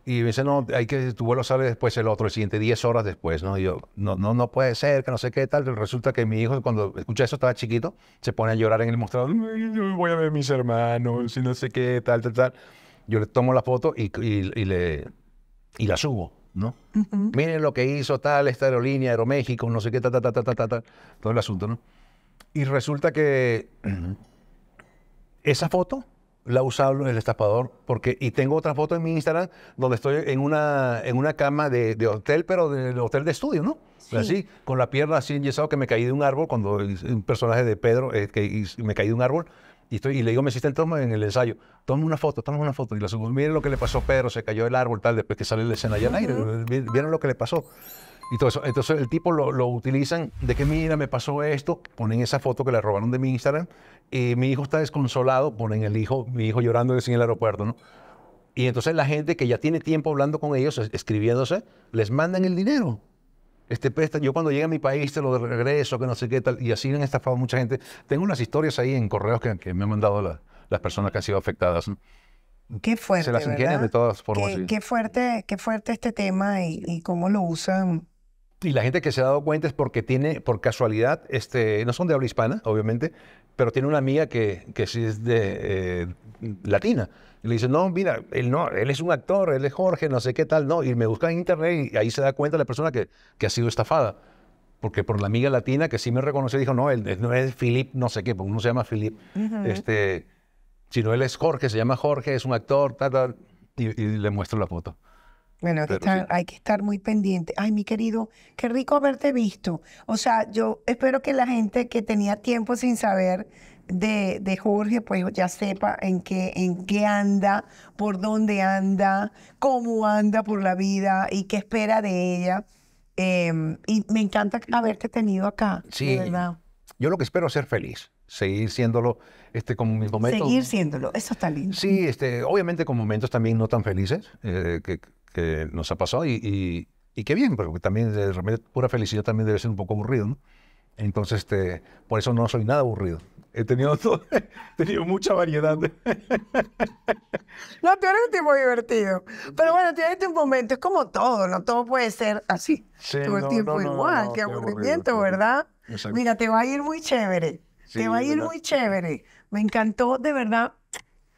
Y me dice, no, hay que, tu vuelo sale después el otro, el siguiente 10 horas después, ¿no? Y yo, no, no, no puede ser, que no sé qué tal. Resulta que mi hijo, cuando escucha eso, estaba chiquito, se pone a llorar en el mostrador. Voy a ver mis hermanos y no sé qué tal, tal, tal. Yo le tomo la foto y, y, le, y la subo, ¿no? Miren lo que hizo tal, esta aerolínea, Aeroméxico, no sé qué, tal, tal, tal, tal, tal, tal, todo el asunto, ¿no? Y resulta que esa foto la en el estapador porque y tengo otra foto en mi Instagram donde estoy en una en una cama de, hotel pero del hotel de estudio no sí. así con la pierna así enyesado que me caí de un árbol cuando un personaje de Pedro eh, que me caí de un árbol y, estoy, y le digo me hiciste el en el ensayo toma una foto toma una foto y la subo miren lo que le pasó a Pedro se cayó del árbol tal después que sale la escena allá al aire vieron lo que le pasó entonces el tipo lo, utilizan de que mira, me pasó esto, ponen esa foto que le robaron de mi Instagram, y mi hijo está desconsolado, ponen el hijo, mi hijo llorando en el aeropuerto, ¿no? Y entonces la gente que ya tiene tiempo hablando con ellos, escribiéndose, les mandan el dinero. Este presta yo cuando llegue a mi país te lo regreso, que no sé qué tal, y así han estafado mucha gente. Tengo unas historias ahí en correos que, me han mandado las personas que han sido afectadas. Qué fuerte. Se las de todas formas. Qué, fuerte, qué fuerte este tema y, y cómo lo usan y la gente que se ha dado cuenta es porque tiene, por casualidad, este, no son de habla hispana, obviamente, pero tiene una amiga que, que sí es de eh, latina. Y le dice, no, mira, él no, él es un actor, él es Jorge, no sé qué tal, no. Y me busca en internet y ahí se da cuenta la persona que, que ha sido estafada. Porque por la amiga latina que sí me reconoció, dijo, no, él no es Philip, no sé qué, porque uno se llama Philip. este, sino él es Jorge, se llama Jorge, es un actor, tal, tal. Y, y le muestro la foto. Bueno, hay que estar muy pendiente. Ay, mi querido, qué rico haberte visto. O sea, yo espero que la gente que tenía tiempo sin saber de, Jorge, pues ya sepa en qué, en qué anda, por dónde anda, cómo anda por la vida y qué espera de ella. Em, y me encanta haberte tenido acá. Sí, yo lo que espero es ser feliz, seguir siéndolo este, con mis momentos. Seguir siéndolo, eso está lindo. Sí, este, obviamente con momentos también no tan felices, eh, que que nos ha pasado y, y, qué bien, porque también de repente pura felicidad también debe ser un poco aburrido, ¿no? Entonces, este, por eso no soy nada aburrido. He tenido, todo, he tenido mucha variedad. No, pero eres un tiempo divertido. Pero bueno, tienes un momento, es como todo, no todo puede ser así. todo el tiempo igual, qué aburrimiento, ¿verdad? Mira, te va a ir muy chévere. te va a ir muy chévere. Me encantó de verdad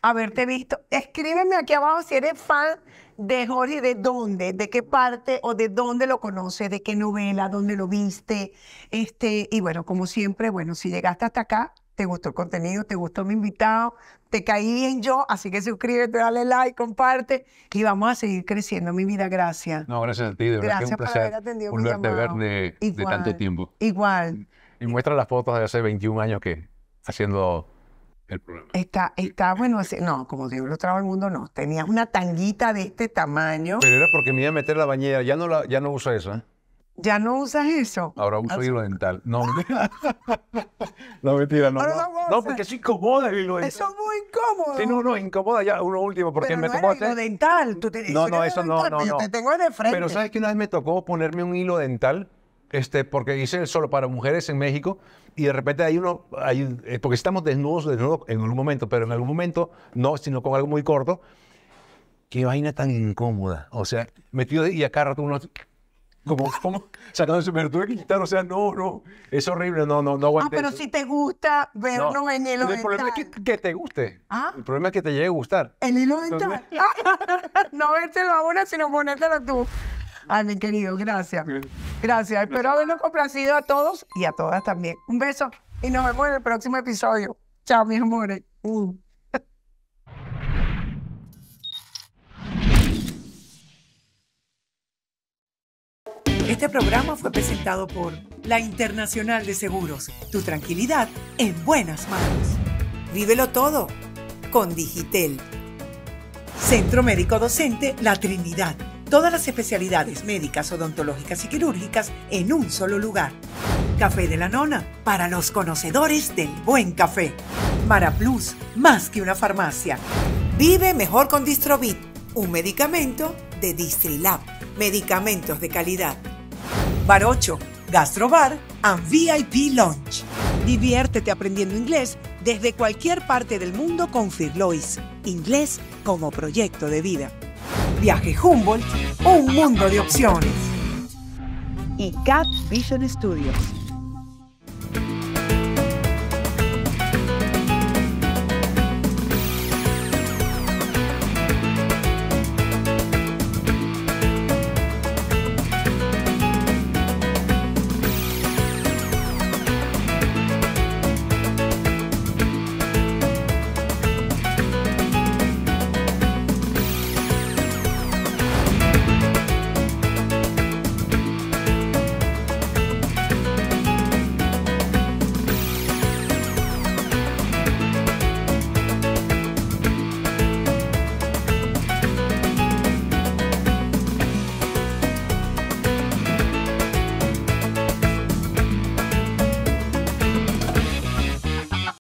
haberte visto. Escríbeme aquí abajo si eres fan de Jorge, ¿de dónde? ¿De qué parte o de dónde lo conoces? ¿De qué novela? ¿Dónde lo viste? Este, y bueno, como siempre, bueno, si llegaste hasta acá, te gustó el contenido, te gustó mi invitado, te caí bien yo, así que suscríbete, dale like, comparte y vamos a seguir creciendo, mi vida, gracias. No, gracias a ti, de gracias por haber atendido de, de tanto tiempo. Igual. Y muestra las fotos de hace 21 años que haciendo el problema. Está, está bueno, así, no, como Dios lo trajo al mundo, no. Tenías una tanguita de este tamaño. Pero era porque me iba a meter la bañera. Ya no, la, ya no uso esa. ¿Ya no usas eso? Ahora uso hilo dental. No, no mentira, no. no, porque es incomoda el hilo dental. Eso es muy incómodo. Sí, no, no, incomoda ya. Uno último, porque me no tocó hacer... hilo dental. Tú te... No, no, eso no, no, no. te tengo de frente. Pero ¿sabes que una vez me tocó ponerme un hilo dental? Este, porque hice solo para mujeres en México y de repente hay uno, hay, eh, porque estamos desnudos, desnudos en algún momento, pero en algún momento no, sino con algo muy corto. Qué vaina tan incómoda. O sea, metido y acá rato uno como, sacándose, pero tuve que quitar, o sea, no, no, es horrible, no, no, no aguanté. Ah, pero si te gusta vernos en el El problema es que, te guste. Ah. El problema es que te llegue a gustar. El hilo dental. Entonces... Ah, no vértelo una, sino ponértelo tú. Ay, mi querido, gracias. Gracias. Espero haberlo complacido a todos y a todas también. Un beso y nos vemos en el próximo episodio. Chao, mis amores. Uh. Este programa fue presentado por la Internacional de Seguros. Tu tranquilidad en buenas manos. Vívelo todo con Digitel. Centro Médico Docente La Trinidad. Todas las especialidades médicas, odontológicas y quirúrgicas en un solo lugar. Café de la Nona, para los conocedores del buen café. Plus, más que una farmacia. Vive mejor con Distrobit, un medicamento de Distrilab. Medicamentos de calidad. Bar 8, Gastrobar and VIP Lounge. Diviértete aprendiendo inglés desde cualquier parte del mundo con Firlois. Inglés como proyecto de vida. Viaje Humboldt, un mundo de opciones. Y Cat Vision Studios.